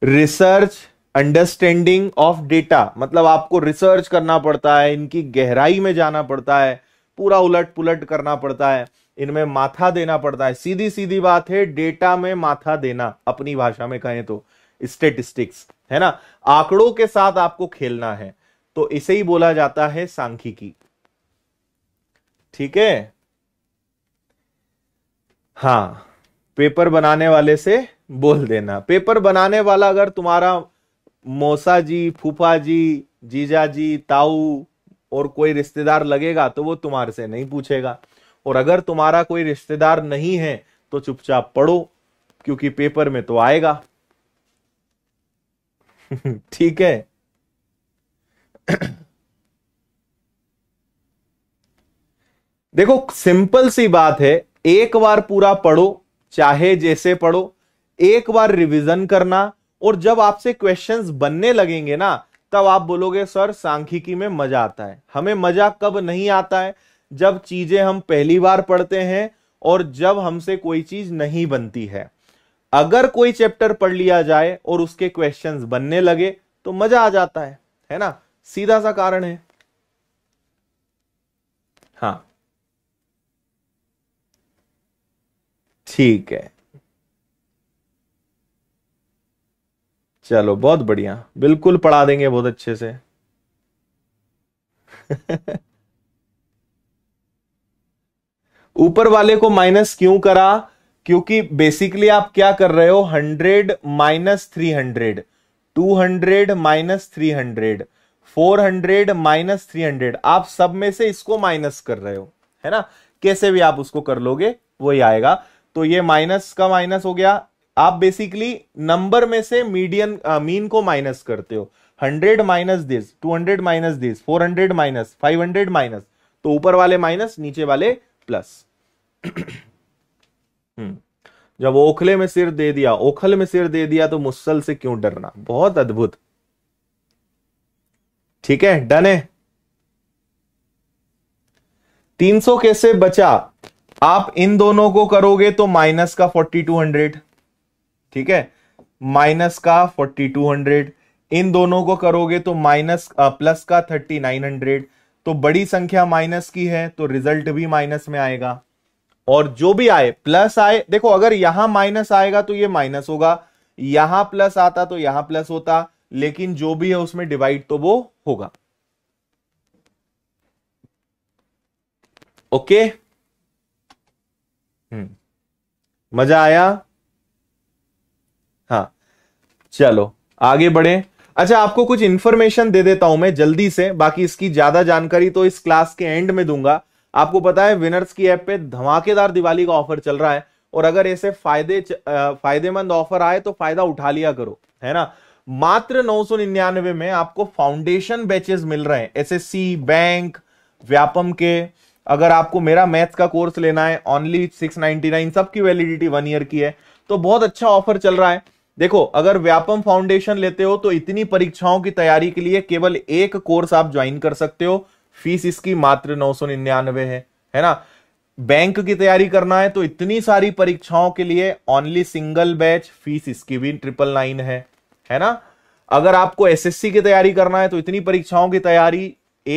रिसर्च अंडरस्टैंडिंग ऑफ डेटा मतलब आपको रिसर्च करना पड़ता है इनकी गहराई में जाना पड़ता है पूरा उलट पुलट करना पड़ता है इनमें माथा देना पड़ता है सीधी सीधी बात है डेटा में माथा देना अपनी भाषा में कहें तो स्टेटिस्टिक्स है ना आंकड़ों के साथ आपको खेलना है तो इसे ही बोला जाता है सांख्यिकी ठीक है हाँ पेपर बनाने वाले से बोल देना पेपर बनाने वाला अगर तुम्हारा मौसा जी फूफा जी जीजा जी ताऊ और कोई रिश्तेदार लगेगा तो वो तुम्हारे से नहीं पूछेगा और अगर तुम्हारा कोई रिश्तेदार नहीं है तो चुपचाप पढ़ो क्योंकि पेपर में तो आएगा ठीक है देखो सिंपल सी बात है एक बार पूरा पढ़ो चाहे जैसे पढ़ो एक बार रिवीजन करना और जब आपसे क्वेश्चंस बनने लगेंगे ना तब आप बोलोगे सर सांख्यिकी में मजा आता है हमें मजा कब नहीं आता है जब चीजें हम पहली बार पढ़ते हैं और जब हमसे कोई चीज नहीं बनती है अगर कोई चैप्टर पढ़ लिया जाए और उसके क्वेश्चंस बनने लगे तो मजा आ जाता है है ना सीधा सा कारण है हाँ ठीक है चलो बहुत बढ़िया बिल्कुल पढ़ा देंगे बहुत अच्छे से ऊपर वाले को माइनस क्यों करा क्योंकि बेसिकली आप क्या कर रहे हो hundred minus three hundred two hundred minus three hundred four hundred minus three hundred आप सब में से इसको माइनस कर रहे हो है ना कैसे भी आप उसको कर लोगे वही आएगा तो ये माइनस का माइनस हो गया आप बेसिकली नंबर में से मीडियन मीन को माइनस करते हो hundred minus this two hundred minus this four hundred minus five hundred minus तो ऊपर वाले माइनस नीचे वाले प्लस हम्म। जब ओखले में सिर दे दिया ओखल में सिर दे दिया तो मुसल से क्यों डरना बहुत अद्भुत ठीक है डन है तीन सौ कैसे बचा आप इन दोनों को करोगे तो माइनस का फोर्टी टू हंड्रेड ठीक है माइनस का फोर्टी टू हंड्रेड इन दोनों को करोगे तो माइनस प्लस का थर्टी नाइन हंड्रेड तो बड़ी संख्या माइनस की है तो रिजल्ट भी माइनस में आएगा और जो भी आए प्लस आए देखो अगर यहां माइनस आएगा तो ये माइनस होगा यहां प्लस आता तो यहां प्लस होता लेकिन जो भी है उसमें डिवाइड तो वो होगा ओके हम्म मजा आया हाँ चलो आगे बढ़े अच्छा आपको कुछ इंफॉर्मेशन दे देता हूं मैं जल्दी से बाकी इसकी ज्यादा जानकारी तो इस क्लास के एंड में दूंगा आपको पता है विनर्स की ऐप पे धमाकेदार दिवाली का ऑफर चल रहा है और अगर ऐसे फायदे फायदेमंद ऑफर आए तो फायदा उठा लिया करो है ना मात्र 999 में आपको फाउंडेशन बैचेस मिल रहे हैं एसएससी बैंक व्यापम के अगर आपको मेरा मैथ्स का कोर्स लेना है ओनली 699 सबकी वैलिडिटी वन ईयर की है तो बहुत अच्छा ऑफर चल रहा है देखो अगर व्यापम फाउंडेशन लेते हो तो इतनी परीक्षाओं की तैयारी के लिए केवल एक कोर्स आप ज्वाइन कर सकते हो फीस इसकी मात्र नौ सौ निन्यानवे है है ना बैंक की तैयारी करना है तो इतनी सारी परीक्षाओं के लिए ओनली सिंगल बैच फीस इसकी भी ट्रिपल नाइन है है ना अगर आपको एसएससी की तैयारी करना है तो इतनी परीक्षाओं की तैयारी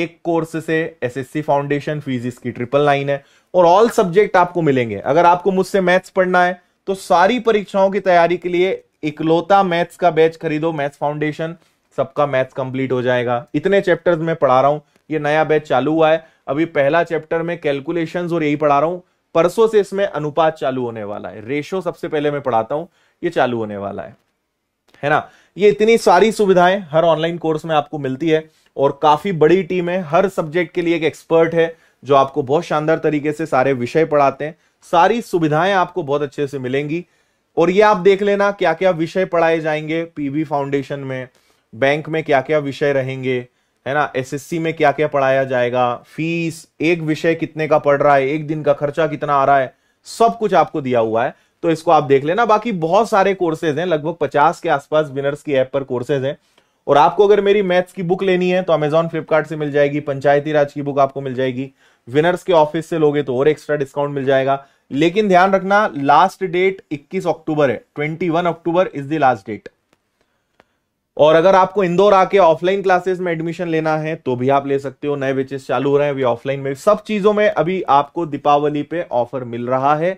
एक कोर्स से एसएससी फाउंडेशन फीस इसकी ट्रिपल नाइन है और ऑल सब्जेक्ट आपको मिलेंगे अगर आपको मुझसे मैथ्स पढ़ना है तो सारी परीक्षाओं की तैयारी के लिए इकलौता मैथ्स का बैच खरीदो मैथ्स फाउंडेशन सबका मैथ्स कंप्लीट हो जाएगा इतने चैप्टर्स में पढ़ा रहा हूं ये नया बैच चालू हुआ है अभी पहला चैप्टर में कैलकुलेशंस और यही पढ़ा रहा हूं परसों से इसमें अनुपात चालू होने वाला है रेशो सबसे पहले मैं पढ़ाता हूं ये चालू होने वाला है है ना ये इतनी सारी सुविधाएं हर ऑनलाइन कोर्स में आपको मिलती है और काफी बड़ी टीम है हर सब्जेक्ट के लिए एक एक्सपर्ट है जो आपको बहुत शानदार तरीके से सारे विषय पढ़ाते हैं सारी सुविधाएं आपको बहुत अच्छे से मिलेंगी और ये आप देख लेना क्या क्या विषय पढ़ाए जाएंगे पीबी फाउंडेशन में बैंक में क्या क्या विषय रहेंगे है ना एसएससी में क्या क्या पढ़ाया जाएगा फीस एक विषय कितने का पढ़ रहा है एक दिन का खर्चा कितना आ रहा है सब कुछ आपको दिया हुआ है तो इसको आप देख लेना बाकी बहुत सारे कोर्सेज हैं लगभग पचास के आसपास विनर्स की ऐप पर कोर्सेज हैं और आपको अगर मेरी मैथ्स की बुक लेनी है तो अमेजॉन फ्लिपकार्ट से मिल जाएगी पंचायती राज की बुक आपको मिल जाएगी विनर्स के ऑफिस से लोगे तो और एक्स्ट्रा डिस्काउंट मिल जाएगा लेकिन ध्यान रखना लास्ट डेट 21 अक्टूबर है 21 October is the last date और अगर आपको इंदौर आके ऑफलाइन क्लासेस में एडमिशन लेना है तो भी आप ले सकते हो नए बेचेस चालू हो रहे हैं अभी ऑफलाइन में सब चीजों में अभी आपको दीपावली पे ऑफर मिल रहा है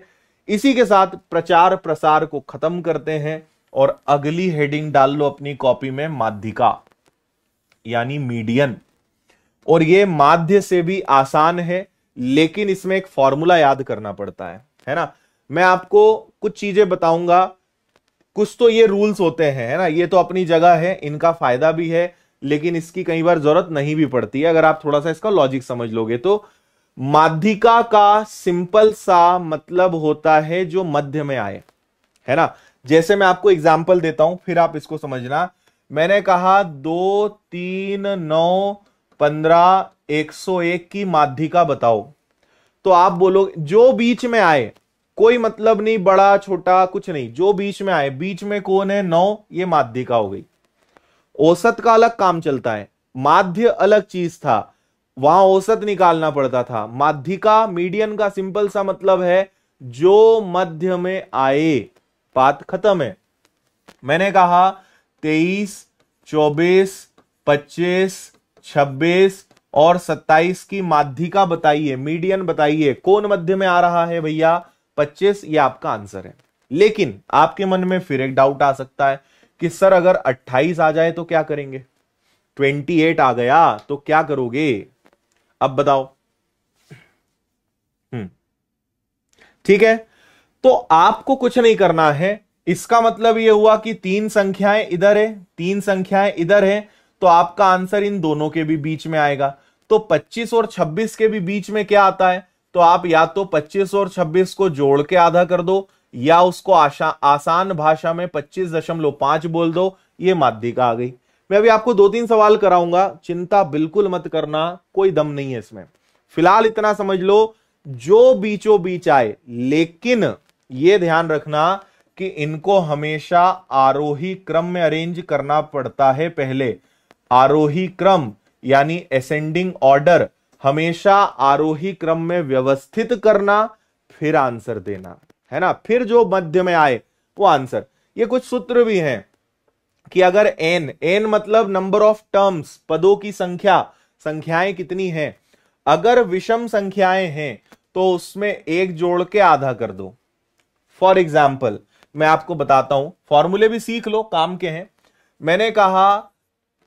इसी के साथ प्रचार प्रसार को खत्म करते हैं और अगली हेडिंग डाल लो अपनी कॉपी में माध्यिका यानी मीडियन और ये माध्य से भी आसान है लेकिन इसमें एक फॉर्मूला याद करना पड़ता है है ना मैं आपको कुछ चीजें बताऊंगा कुछ तो ये रूल्स होते हैं है ना ये तो अपनी जगह है इनका फायदा भी है लेकिन इसकी कई बार जरूरत नहीं भी पड़ती है अगर आप थोड़ा सा इसका लॉजिक समझ लोगे तो माध्यिका का सिंपल सा मतलब होता है जो मध्य में आए है ना जैसे मैं आपको एग्जाम्पल देता हूं फिर आप इसको समझना मैंने कहा दो तीन नौ पंद्रह एक सौ एक की माध्यिका बताओ तो आप बोलोगे जो बीच में आए कोई मतलब नहीं बड़ा छोटा कुछ नहीं जो बीच में आए बीच में कौन है नौ ये माध्यिका हो गई औसत का अलग काम चलता है माध्य अलग चीज था वहां औसत निकालना पड़ता था माध्यिका मीडियन का सिंपल सा मतलब है जो मध्य में आए बात खत्म है मैंने कहा तेईस चौबीस पच्चीस छब्बीस और सत्ताईस की माध्यिका बताइए मीडियन बताइए कौन मध्य में आ रहा है भैया पच्चीस ये आपका आंसर है लेकिन आपके मन में फिर एक डाउट आ सकता है कि सर अगर 28 आ जाए तो क्या करेंगे 28 आ गया तो क्या करोगे अब बताओ हम्म। ठीक है तो आपको कुछ नहीं करना है इसका मतलब यह हुआ कि तीन संख्याएं इधर है तीन संख्याएं इधर है तो आपका आंसर इन दोनों के भी बीच में आएगा तो 25 और 26 के भी बीच में क्या आता है तो आप या तो 25 और 26 को जोड़ के आधा कर दो या उसको आशा आसान भाषा में पच्चीस दशमलव पांच बोल दो ये माध्यिका आ गई मैं अभी आपको दो तीन सवाल कराऊंगा चिंता बिल्कुल मत करना कोई दम नहीं है इसमें फिलहाल इतना समझ लो जो बीचो बीच आए लेकिन यह ध्यान रखना कि इनको हमेशा आरोही क्रम में अरेंज करना पड़ता है पहले आरोही क्रम यानी एसेंडिंग ऑर्डर हमेशा आरोही क्रम में व्यवस्थित करना फिर आंसर देना है ना फिर जो मध्य में आए वो आंसर ये कुछ सूत्र भी हैं कि अगर एन एन मतलब नंबर ऑफ टर्म्स पदों की संख्या संख्याएं कितनी हैं अगर विषम संख्याएं हैं तो उसमें एक जोड़ के आधा कर दो फॉर एग्जाम्पल मैं आपको बताता हूं फॉर्मूले भी सीख लो काम के हैं मैंने कहा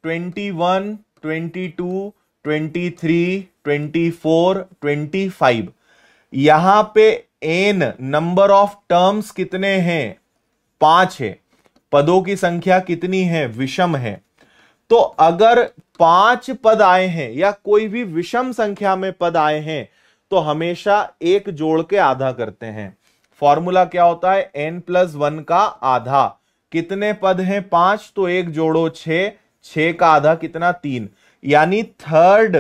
twenty one twenty two twenty three twenty four twenty five यहां पे एन नंबर ऑफ टर्म्स कितने हैं पांच है पदों की संख्या कितनी है विषम है तो अगर पांच पद आए हैं या कोई भी विषम संख्या में पद आए हैं तो हमेशा एक जोड़ के आधा करते हैं फॉर्मूला क्या होता है एन प्लस वन का आधा कितने पद हैं पांच तो एक जोड़ो छ छ का आधा कितना तीन यानी थर्ड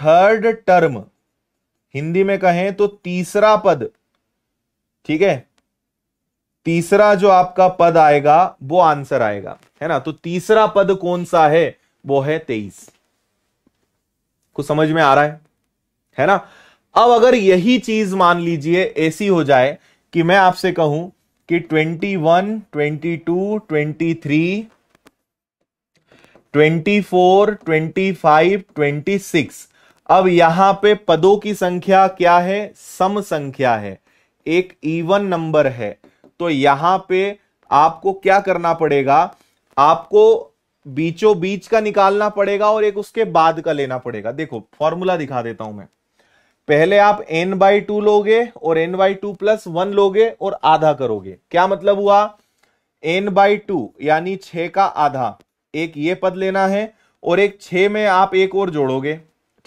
थर्ड टर्म हिंदी में कहें तो तीसरा पद ठीक है तीसरा जो आपका पद आएगा वो आंसर आएगा है ना तो तीसरा पद कौन सा है वो है तेईस कुछ समझ में आ रहा है है ना अब अगर यही चीज मान लीजिए ऐसी हो जाए कि मैं आपसे कहूं कि twenty twenty twenty one two three twenty four twenty five twenty six अब यहां पे पदों की संख्या क्या है सम संख्या है एक इवन नंबर है तो यहां पे आपको क्या करना पड़ेगा आपको बीचों बीच का निकालना पड़ेगा और एक उसके बाद का लेना पड़ेगा देखो फॉर्मूला दिखा देता हूं मैं पहले आप एन बाई टू लोगे और N by two plus one लोगे और आधा करोगे क्या मतलब हुआ एन बाई टू यानी छ का आधा एक ये पद लेना है और एक छ में आप एक और जोड़ोगे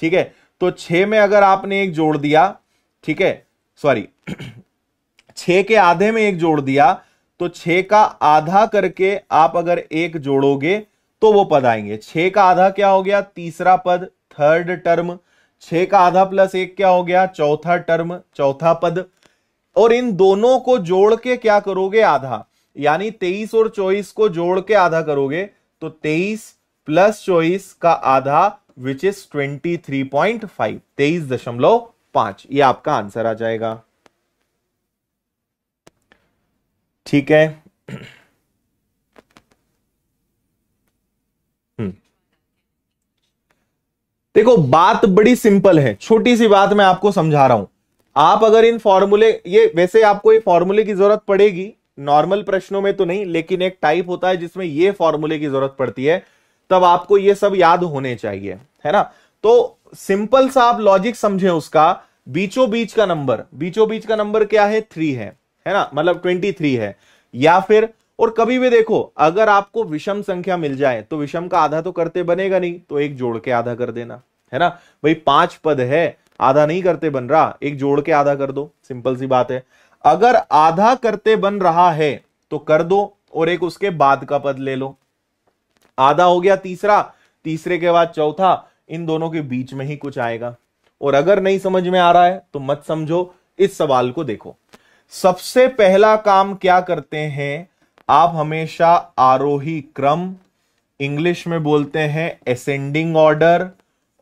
ठीक है तो छे में अगर आपने एक जोड़ दिया ठीक है सॉरी छ के आधे में एक जोड़ दिया तो छ का आधा करके आप अगर एक जोड़ोगे तो वो पद आएंगे छ का आधा क्या हो गया तीसरा पद थर्ड टर्म छ का आधा प्लस एक क्या हो गया चौथा टर्म चौथा पद और इन दोनों को जोड़ के क्या करोगे आधा यानी तेईस और चौबीस को जोड़ के आधा करोगे तो तेईस प्लस चौबीस का आधा which is twenty three point five तेईस दशमलव पांच ये आपका आंसर आ जाएगा ठीक है हम्म। देखो बात बड़ी सिंपल है छोटी सी बात मैं आपको समझा रहा हूं आप अगर इन फॉर्मूले ये वैसे आपको ये फॉर्मूले की जरूरत पड़ेगी नॉर्मल प्रश्नों में तो नहीं लेकिन एक टाइप होता है जिसमें ये फॉर्मूले की जरूरत पड़ती है तब आपको ये सब याद होने चाहिए है ना तो सिंपल सा आप लॉजिक समझे उसका बीचो बीच का नंबर बीचो बीच का नंबर क्या है थ्री है है ना मतलब ट्वेंटी थ्री है या फिर और कभी भी देखो अगर आपको विषम संख्या मिल जाए तो विषम का आधा तो करते बनेगा नहीं तो एक जोड़ के आधा कर देना है ना भाई पांच पद है आधा नहीं करते बन रहा एक जोड़ के आधा कर दो सिंपल सी बात है अगर आधा करते बन रहा है तो कर दो और एक उसके बाद का पद ले लो आधा हो गया तीसरा तीसरे के बाद चौथा इन दोनों के बीच में ही कुछ आएगा और अगर नहीं समझ में आ रहा है तो मत समझो इस सवाल को देखो सबसे पहला काम क्या करते हैं आप हमेशा आरोही क्रम इंग्लिश में बोलते हैं एसेंडिंग ऑर्डर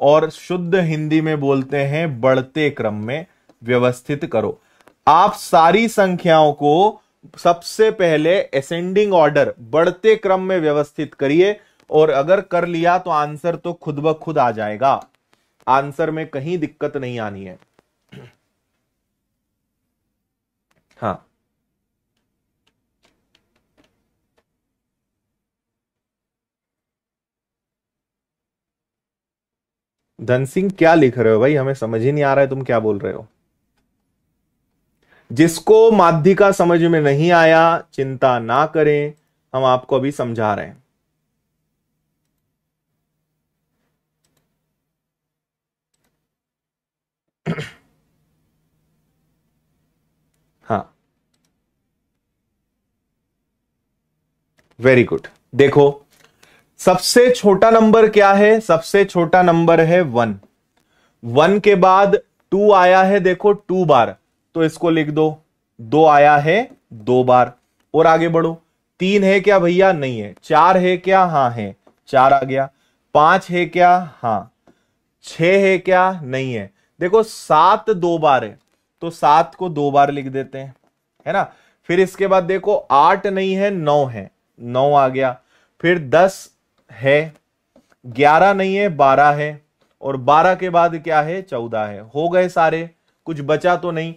और शुद्ध हिंदी में बोलते हैं बढ़ते क्रम में व्यवस्थित करो आप सारी संख्याओं को सबसे पहले असेंडिंग ऑर्डर बढ़ते क्रम में व्यवस्थित करिए और अगर कर लिया तो आंसर तो खुद ब खुद आ जाएगा आंसर में कहीं दिक्कत नहीं आनी है हाँ धन सिंह क्या लिख रहे हो भाई हमें समझ ही नहीं आ रहा है तुम क्या बोल रहे हो जिसको माध्यिका समझ में नहीं आया चिंता ना करें हम आपको अभी समझा रहे हैं हाँ वेरी गुड देखो सबसे छोटा नंबर क्या है सबसे छोटा नंबर है वन वन के बाद टू आया है देखो टू बार तो इसको लिख दो दो आया है दो बार और आगे बढ़ो तीन है क्या भैया नहीं है चार है क्या हाँ है चार आ गया पांच है क्या हाँ छ है क्या नहीं है देखो सात दो बार है तो सात को दो बार लिख देते हैं है ना फिर इसके बाद देखो आठ नहीं है नौ है नौ आ गया फिर दस है ग्यारह नहीं है बारह है और बारह के बाद क्या है चौदह है हो गए सारे कुछ बचा तो नहीं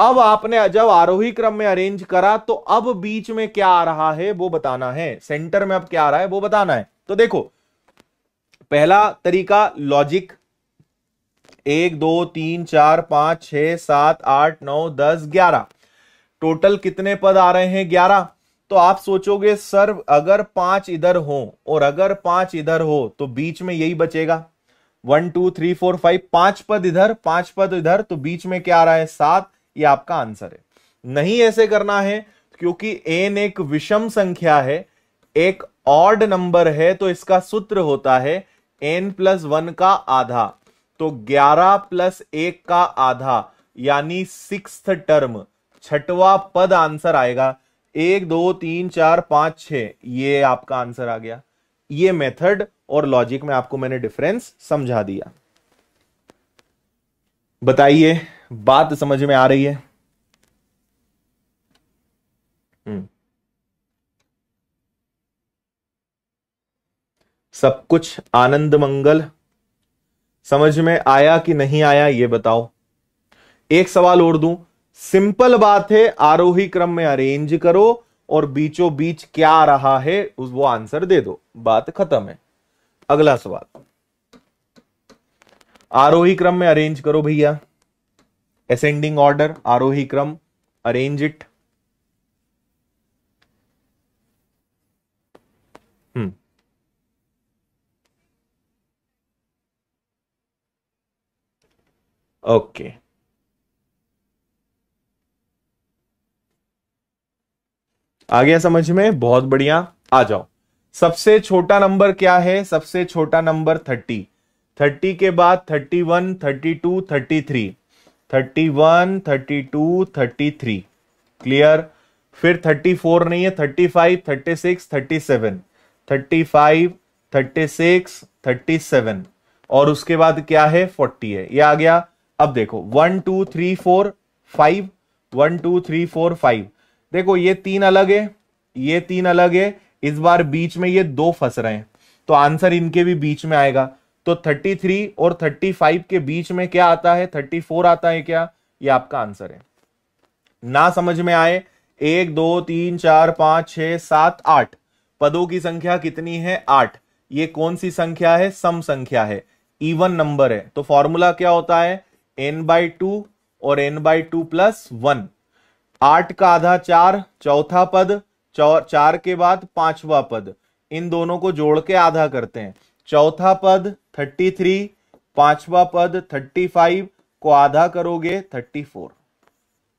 अब आपने जब आरोही क्रम में अरेंज करा तो अब बीच में क्या आ रहा है वो बताना है सेंटर में अब क्या आ रहा है वो बताना है तो देखो पहला तरीका लॉजिक एक दो तीन चार पांच छ सात आठ नौ दस ग्यारह टोटल कितने पद आ रहे हैं ग्यारह तो आप सोचोगे सर अगर पांच इधर हो और अगर पांच इधर हो तो बीच में यही बचेगा one two three four five पांच पद इधर पांच पद इधर तो बीच में क्या आ रहा है सात ये आपका आंसर है नहीं ऐसे करना है क्योंकि एन एक विषम संख्या है एक ऑड नंबर है तो इसका सूत्र होता है एन प्लस वन का आधा तो ग्यारह प्लस एक का आधा यानी सिक्स टर्म छठवा पद आंसर आएगा एक दो तीन चार पांच छ ये आपका आंसर आ गया ये मेथड और लॉजिक में आपको मैंने डिफरेंस समझा दिया बताइए बात समझ में आ रही है हम्म। सब कुछ आनंद मंगल समझ में आया कि नहीं आया ये बताओ एक सवाल और दूं सिंपल बात है आरोही क्रम में अरेंज करो और बीचों बीच क्या आ रहा है उस वो आंसर दे दो बात खत्म है अगला सवाल आरोही क्रम में अरेंज करो भैया असेंडिंग ऑर्डर आरोही क्रम अरेंज इट ओके आ गया समझ में बहुत बढ़िया आ जाओ सबसे छोटा नंबर क्या है सबसे छोटा नंबर थर्टी थर्टी के बाद thirty one thirty two thirty three thirty one thirty two thirty three clear फिर थर्टी फोर नहीं है thirty five thirty six thirty seven thirty five thirty six thirty seven और उसके बाद क्या है फोर्टी है ये आ गया अब देखो one two three four five one two three four five देखो ये तीन अलग है ये तीन अलग है इस बार बीच में ये दो फंस रहे हैं तो आंसर इनके भी बीच में आएगा तो 33 और 35 के बीच में क्या आता है 34 आता है क्या ये आपका आंसर है ना समझ में आए एक दो तीन चार पांच छह सात आठ पदों की संख्या कितनी है आठ ये कौन सी संख्या है सम संख्या है इवन नंबर है तो फॉर्मूला क्या होता है एन बाई टू और N by two plus one आठ का आधा चार चौथा पद चार के बाद पांचवा पद इन दोनों को जोड़ के आधा करते हैं चौथा पद 33, पांचवा पद 35 को आधा करोगे 34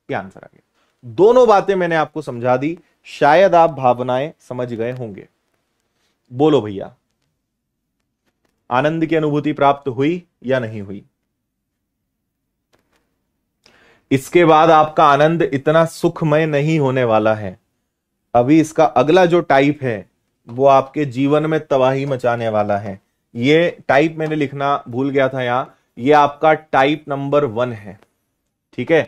ये आंसर आ गया दोनों बातें मैंने आपको समझा दी शायद आप भावनाएं समझ गए होंगे बोलो भैया आनंद की अनुभूति प्राप्त हुई या नहीं हुई इसके बाद आपका आनंद इतना सुखमय नहीं होने वाला है अभी इसका अगला जो टाइप है वो आपके जीवन में तबाही मचाने वाला है ये टाइप मैंने लिखना भूल गया था यहां ये आपका टाइप नंबर वन है ठीक है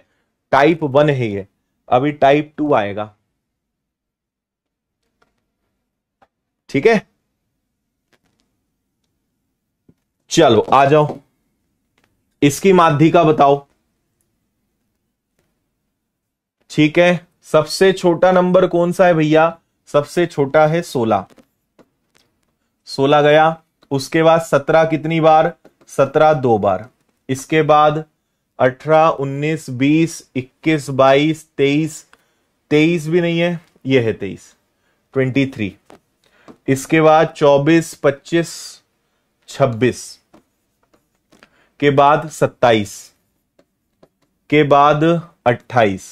टाइप वन है ये अभी टाइप टू आएगा ठीक है चलो आ जाओ इसकी माध्यिका बताओ ठीक है सबसे छोटा नंबर कौन सा है भैया सबसे छोटा है सोलह सोलह गया उसके बाद सत्रह कितनी बार सत्रह दो बार इसके बाद अठारह उन्नीस बीस इक्कीस बाईस तेईस तेईस भी नहीं है ये है तेईस ट्वेंटी थ्री इसके बाद चौबीस पच्चीस छब्बीस के बाद सत्ताईस के बाद अट्ठाईस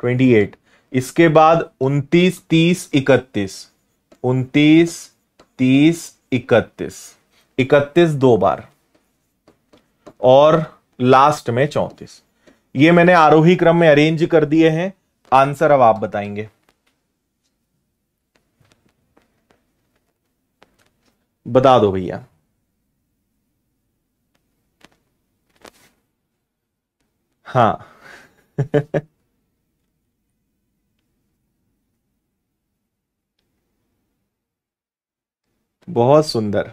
ट्वेंटी एट इसके बाद उनतीस तीस इकतीस उनतीस तीस इकतीस इकतीस दो बार और लास्ट में चौतीस ये मैंने आरोही क्रम में अरेंज कर दिए हैं आंसर अब आप बताएंगे बता दो भैया हाँ बहुत सुंदर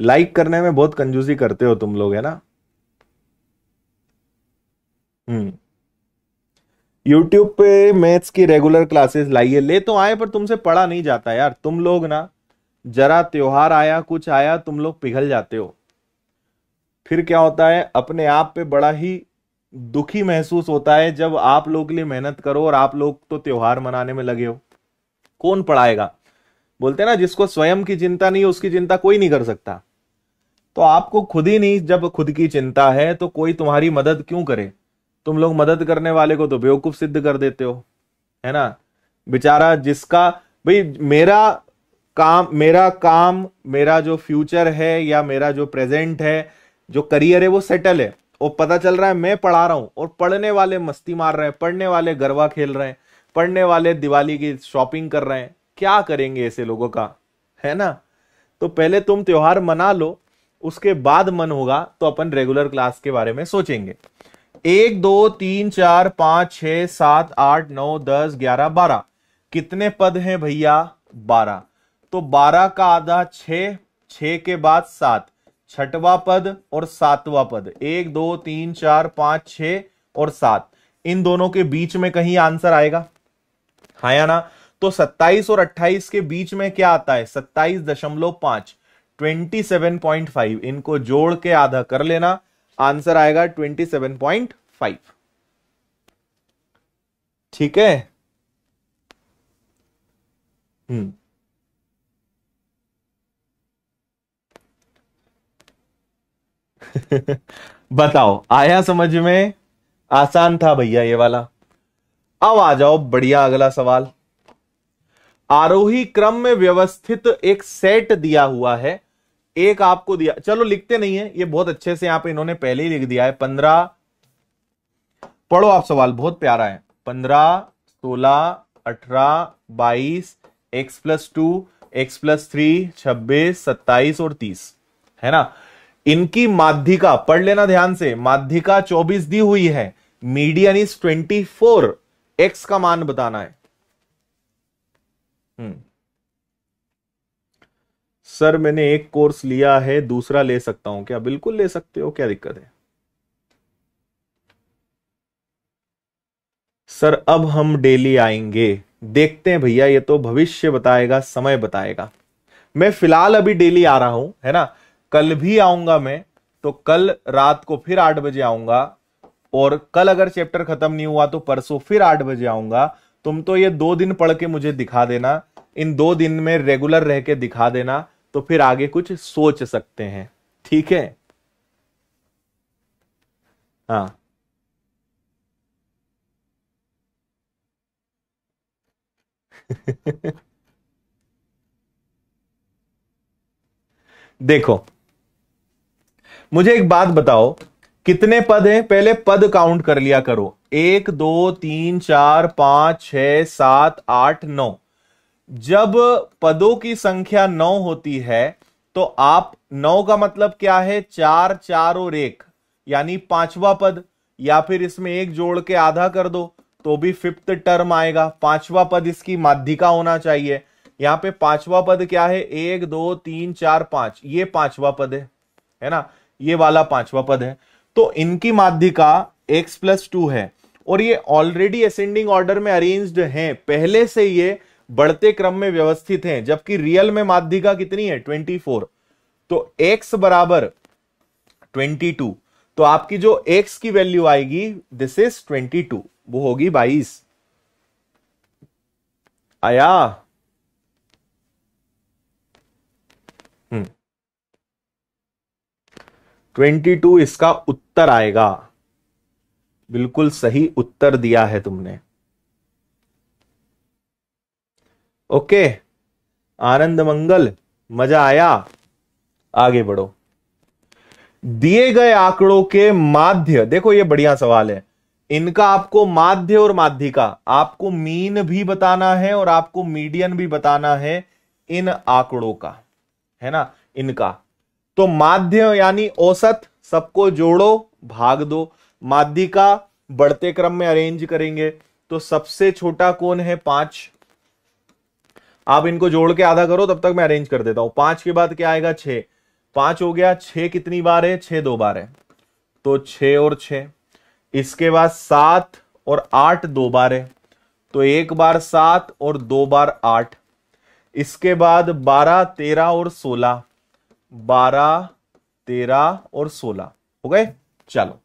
लाइक करने में बहुत कंजूसी करते हो तुम लोग है ना हम्म यूट्यूब पे मैथ्स की रेगुलर क्लासेस लाइए ले तो आए पर तुमसे पढ़ा नहीं जाता यार तुम लोग ना जरा त्योहार आया कुछ आया तुम लोग पिघल जाते हो फिर क्या होता है अपने आप पे बड़ा ही दुखी महसूस होता है जब आप लोग के लिए मेहनत करो और आप लोग तो त्योहार मनाने में लगे हो कौन पढ़ाएगा बोलते हैं ना जिसको स्वयं की चिंता नहीं उसकी चिंता कोई नहीं कर सकता तो आपको खुद ही नहीं जब खुद की चिंता है तो कोई तुम्हारी मदद क्यों करे तुम लोग मदद करने वाले को तो बेवकूफ सिद्ध कर देते हो है ना बेचारा जिसका भाई मेरा काम मेरा काम मेरा जो फ्यूचर है या मेरा जो प्रेजेंट है जो करियर है वो सेटल है वो पता चल रहा है मैं पढ़ा रहा हूँ और पढ़ने वाले मस्ती मार रहे हैं पढ़ने वाले गरबा खेल रहे हैं पढ़ने वाले दिवाली की शॉपिंग कर रहे हैं क्या करेंगे ऐसे लोगों का है ना तो पहले तुम त्योहार मना लो उसके बाद मन होगा तो अपन रेगुलर क्लास के बारे में सोचेंगे एक दो तीन चार पांच छ सात आठ नौ दस ग्यारह बारह कितने पद हैं भैया बारह तो बारह का आधा छ छ के बाद सात छठवा पद और सातवा पद एक दो तीन चार पांच छ और सात इन दोनों के बीच में कहीं आंसर आएगा हाँ या ना तो 27 और 28 के बीच में क्या आता है दशमलव पांच ट्वेंटी इनको जोड़ के आधा कर लेना आंसर आएगा 27.5 ठीक है हम्म बताओ आया समझ में आसान था भैया ये वाला अब आ जाओ बढ़िया अगला सवाल आरोही क्रम में व्यवस्थित एक सेट दिया हुआ है एक आपको दिया चलो लिखते नहीं है ये बहुत अच्छे से यहां पे इन्होंने पहले ही लिख दिया है पंद्रह पढ़ो आप सवाल बहुत प्यारा है पंद्रह सोलह अठारह बाईस X plus two X plus three छब्बीस सत्ताईस और तीस है ना इनकी माध्यिका पढ़ लेना ध्यान से माध्यिका चौबीस दी हुई है median is twenty four X का मान बताना है हम्म। सर मैंने एक कोर्स लिया है दूसरा ले सकता हूं क्या बिल्कुल ले सकते हो क्या दिक्कत है सर अब हम डेली आएंगे देखते हैं भैया ये तो भविष्य बताएगा समय बताएगा मैं फिलहाल अभी डेली आ रहा हूं है ना कल भी आऊंगा मैं तो कल रात को फिर आठ बजे आऊंगा और कल अगर चैप्टर खत्म नहीं हुआ तो परसों फिर आठ बजे आऊंगा तुम तो ये दो दिन पढ़ के मुझे दिखा देना इन दो दिन में रेगुलर रह के दिखा देना तो फिर आगे कुछ सोच सकते हैं ठीक है हाँ देखो मुझे एक बात बताओ कितने पद हैं पहले पद काउंट कर लिया करो एक दो तीन चार पांच छ सात आठ नौ जब पदों की संख्या नौ होती है तो आप नौ का मतलब क्या है चार चार और एक यानी पांचवा पद या फिर इसमें एक जोड़ के आधा कर दो तो भी फिफ्थ टर्म आएगा पांचवा पद इसकी माध्यिका होना चाहिए यहां पे पांचवा पद क्या है एक दो तीन चार पांच ये पांचवा पद है है ना ये वाला पांचवा पद है तो इनकी माध्यिका एक्स प्लस टू है और ये ऑलरेडी असेंडिंग ऑर्डर में अरेंज्ड हैं पहले से ये बढ़ते क्रम में व्यवस्थित हैं जबकि रियल में माध्यिका कितनी है 24 तो x बराबर 22 तो आपकी जो x की वैल्यू आएगी दिस इज 22 वो होगी 22 आया हम्म 22 इसका उत्तर आएगा बिल्कुल सही उत्तर दिया है तुमने ओके आनंद मंगल मजा आया आगे बढ़ो दिए गए आंकड़ों के माध्य देखो ये बढ़िया सवाल है इनका आपको माध्य और माध्यिका आपको मीन भी बताना है और आपको मीडियन भी बताना है इन आंकड़ों का है ना इनका तो माध्य यानी औसत सबको जोड़ो भाग दो माध्यिका बढ़ते क्रम में अरेंज करेंगे तो सबसे छोटा कौन है पांच आप इनको जोड़ के आधा करो तब तक मैं अरेंज कर देता हूं पांच के बाद क्या आएगा छ पांच हो गया छ कितनी बार है छह दो बार है तो छ और छ इसके बाद सात और आठ दो बार है तो एक बार सात और दो बार आठ इसके बाद बारह तेरह और सोलह बारह तेरह और सोलह हो गए चलो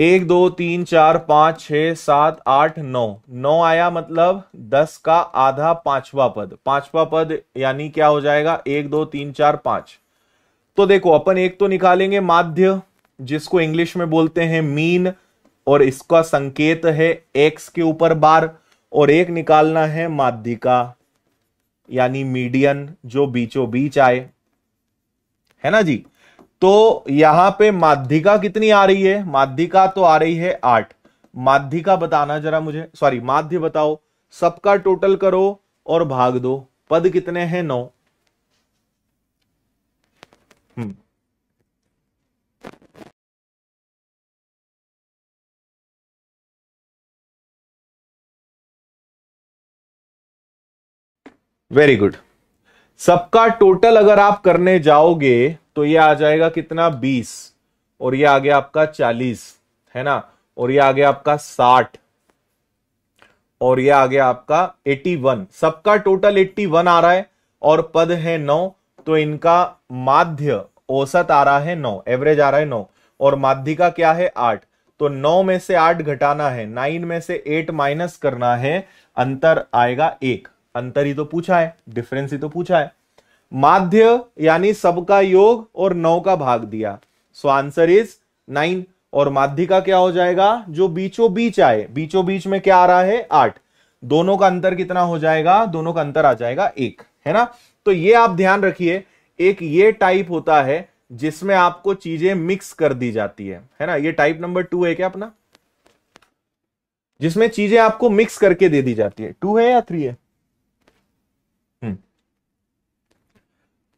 एक दो तीन चार पांच छ सात आठ नौ नौ आया मतलब दस का आधा पांचवा पद पांचवा पद यानी क्या हो जाएगा एक दो तीन चार पांच तो देखो अपन एक तो निकालेंगे माध्य जिसको इंग्लिश में बोलते हैं मीन और इसका संकेत है एक्स के ऊपर बार और एक निकालना है माध्यिका यानी मीडियन जो बीचों बीच आए है ना जी तो यहां पे माध्यिका कितनी आ रही है माध्यिका तो आ रही है आठ माध्यिका बताना जरा मुझे सॉरी माध्य बताओ सबका टोटल करो और भाग दो पद कितने हैं नौ वेरी हम्म। गुड सबका टोटल अगर आप करने जाओगे तो ये आ जाएगा कितना बीस और ये आ गया आपका चालीस है ना और ये आ गया आपका साठ और ये आ गया आपका एटी वन सबका टोटल एट्टी वन आ रहा है और पद है नौ तो इनका माध्य औसत आ रहा है नौ एवरेज आ रहा है नौ और माध्यिका क्या है आठ तो नौ में से आठ घटाना है नाइन में से एट माइनस करना है अंतर आएगा एक अंतर ही तो पूछा है डिफरेंस ही तो पूछा है माध्य यानी सबका योग और नौ का भाग दिया सो आंसर इज नाइन और माध्यिका क्या हो जाएगा जो बीचो बीच आए बीचो बीच में क्या आ रहा है आठ दोनों का अंतर कितना हो जाएगा दोनों का अंतर आ जाएगा एक है ना तो ये आप ध्यान रखिए एक ये टाइप होता है जिसमें आपको चीजें मिक्स कर दी जाती है है ना ये टाइप नंबर टू है क्या अपना जिसमें चीजें आपको मिक्स करके दे दी जाती है टू है या थ्री है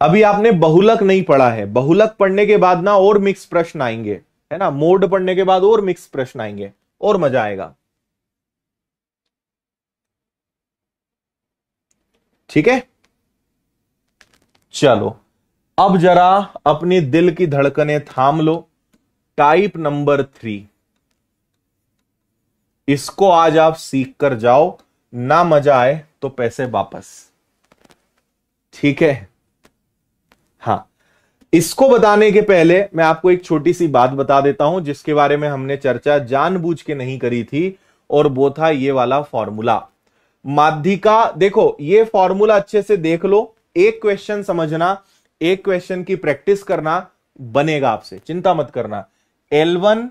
अभी आपने बहुलक नहीं पढ़ा है बहुलक पढ़ने के बाद ना और मिक्स प्रश्न आएंगे है ना मोड पढ़ने के बाद और मिक्स प्रश्न आएंगे और मजा आएगा ठीक है चलो अब जरा अपने दिल की धड़कने थाम लो टाइप नंबर थ्री इसको आज आप सीख कर जाओ ना मजा आए तो पैसे वापस ठीक है इसको बताने के पहले मैं आपको एक छोटी सी बात बता देता हूं जिसके बारे में हमने चर्चा जानबूझ के नहीं करी थी और वो था ये वाला फॉर्मूला माध्यिका देखो ये फॉर्मूला अच्छे से देख लो एक क्वेश्चन समझना एक क्वेश्चन की प्रैक्टिस करना बनेगा आपसे चिंता मत करना L1 L2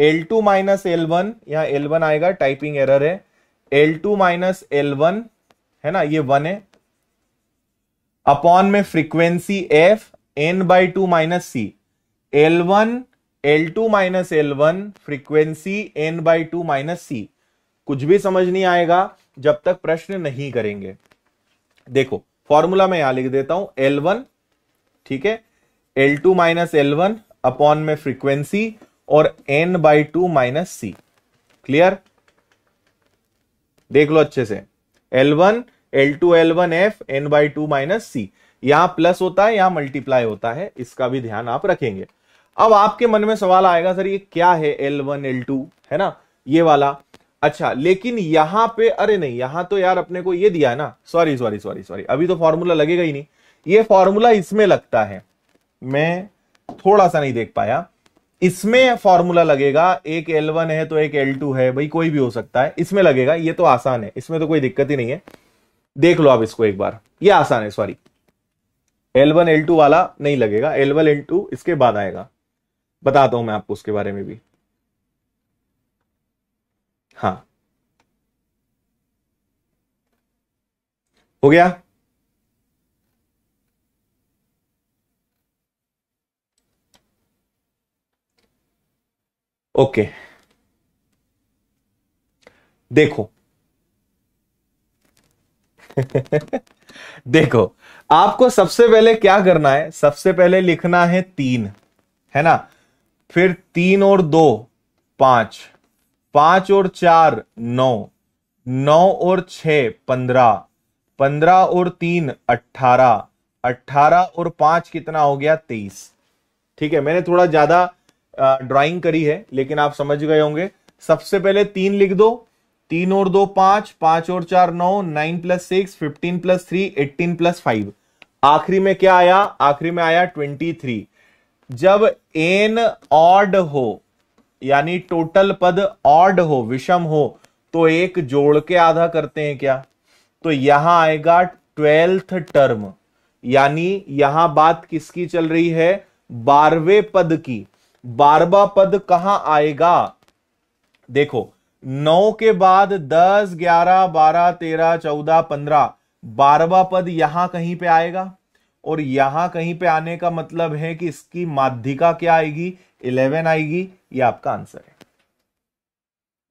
L two minus L one यहां एल वन आएगा टाइपिंग एरर है L2 to minus L one है ना ये वन है अपॉन में frequency F N by two minus C L one L two minus L one frequency N by two minus C कुछ भी समझ नहीं आएगा जब तक प्रश्न नहीं करेंगे देखो फॉर्मूला मैं यहां लिख देता हूं एल वन ठीक है L two minus L one upon में फ्रीक्वेंसी और N by two minus C clear देख लो अच्छे से L one L two L one F N by two minus C यहां प्लस होता है यहां मल्टीप्लाई होता है इसका भी ध्यान आप रखेंगे अब आपके मन में सवाल आएगा सर ये क्या है एल वन एल टू है ना ये वाला अच्छा लेकिन यहां पे अरे नहीं यहां तो यार अपने को ये दिया है ना सॉरी सॉरी सॉरी सॉरी अभी तो फॉर्मूला लगेगा ही नहीं ये फॉर्मूला इसमें लगता है मैं थोड़ा सा नहीं देख पाया इसमें फॉर्मूला लगेगा एक वन है तो एक टू है भाई कोई भी हो सकता है इसमें लगेगा ये तो आसान है इसमें तो कोई दिक्कत ही नहीं है देख लो आप इसको एक बार ये आसान है सॉरी L1 L2 वाला नहीं लगेगा L1 L2 इसके बाद आएगा बताता हूं मैं आपको उसके बारे में भी हाँ हो गया ओके देखो देखो आपको सबसे पहले क्या करना है सबसे पहले लिखना है तीन है ना फिर तीन और दो पांच पांच और चार नौ नौ और छ पंद्रह पंद्रह और तीन अट्ठारह अट्ठारह और पांच कितना हो गया तेईस ठीक है मैंने थोड़ा ज्यादा ड्राइंग करी है लेकिन आप समझ गए होंगे सबसे पहले तीन लिख दो तीन और दो पांच पांच और चार नौ nine plus six fifteen plus three eighteen plus five आखिरी में क्या आया आखिरी में आया ट्वेंटी थ्री जब एन ऑड हो यानी टोटल पद ऑड हो विषम हो तो एक जोड़ के आधा करते हैं क्या तो यहां आएगा ट्वेल्थ टर्म यानी यहां बात किसकी चल रही है बारहवें पद की बारवा पद कहां आएगा देखो नौ के बाद दस ग्यारह बारह तेरह चौदह पंद्रह बारहवा पद यहां कहीं पे आएगा और यहां कहीं पे आने का मतलब है कि इसकी माध्यिका क्या आएगी इलेवन आएगी ये आपका आंसर है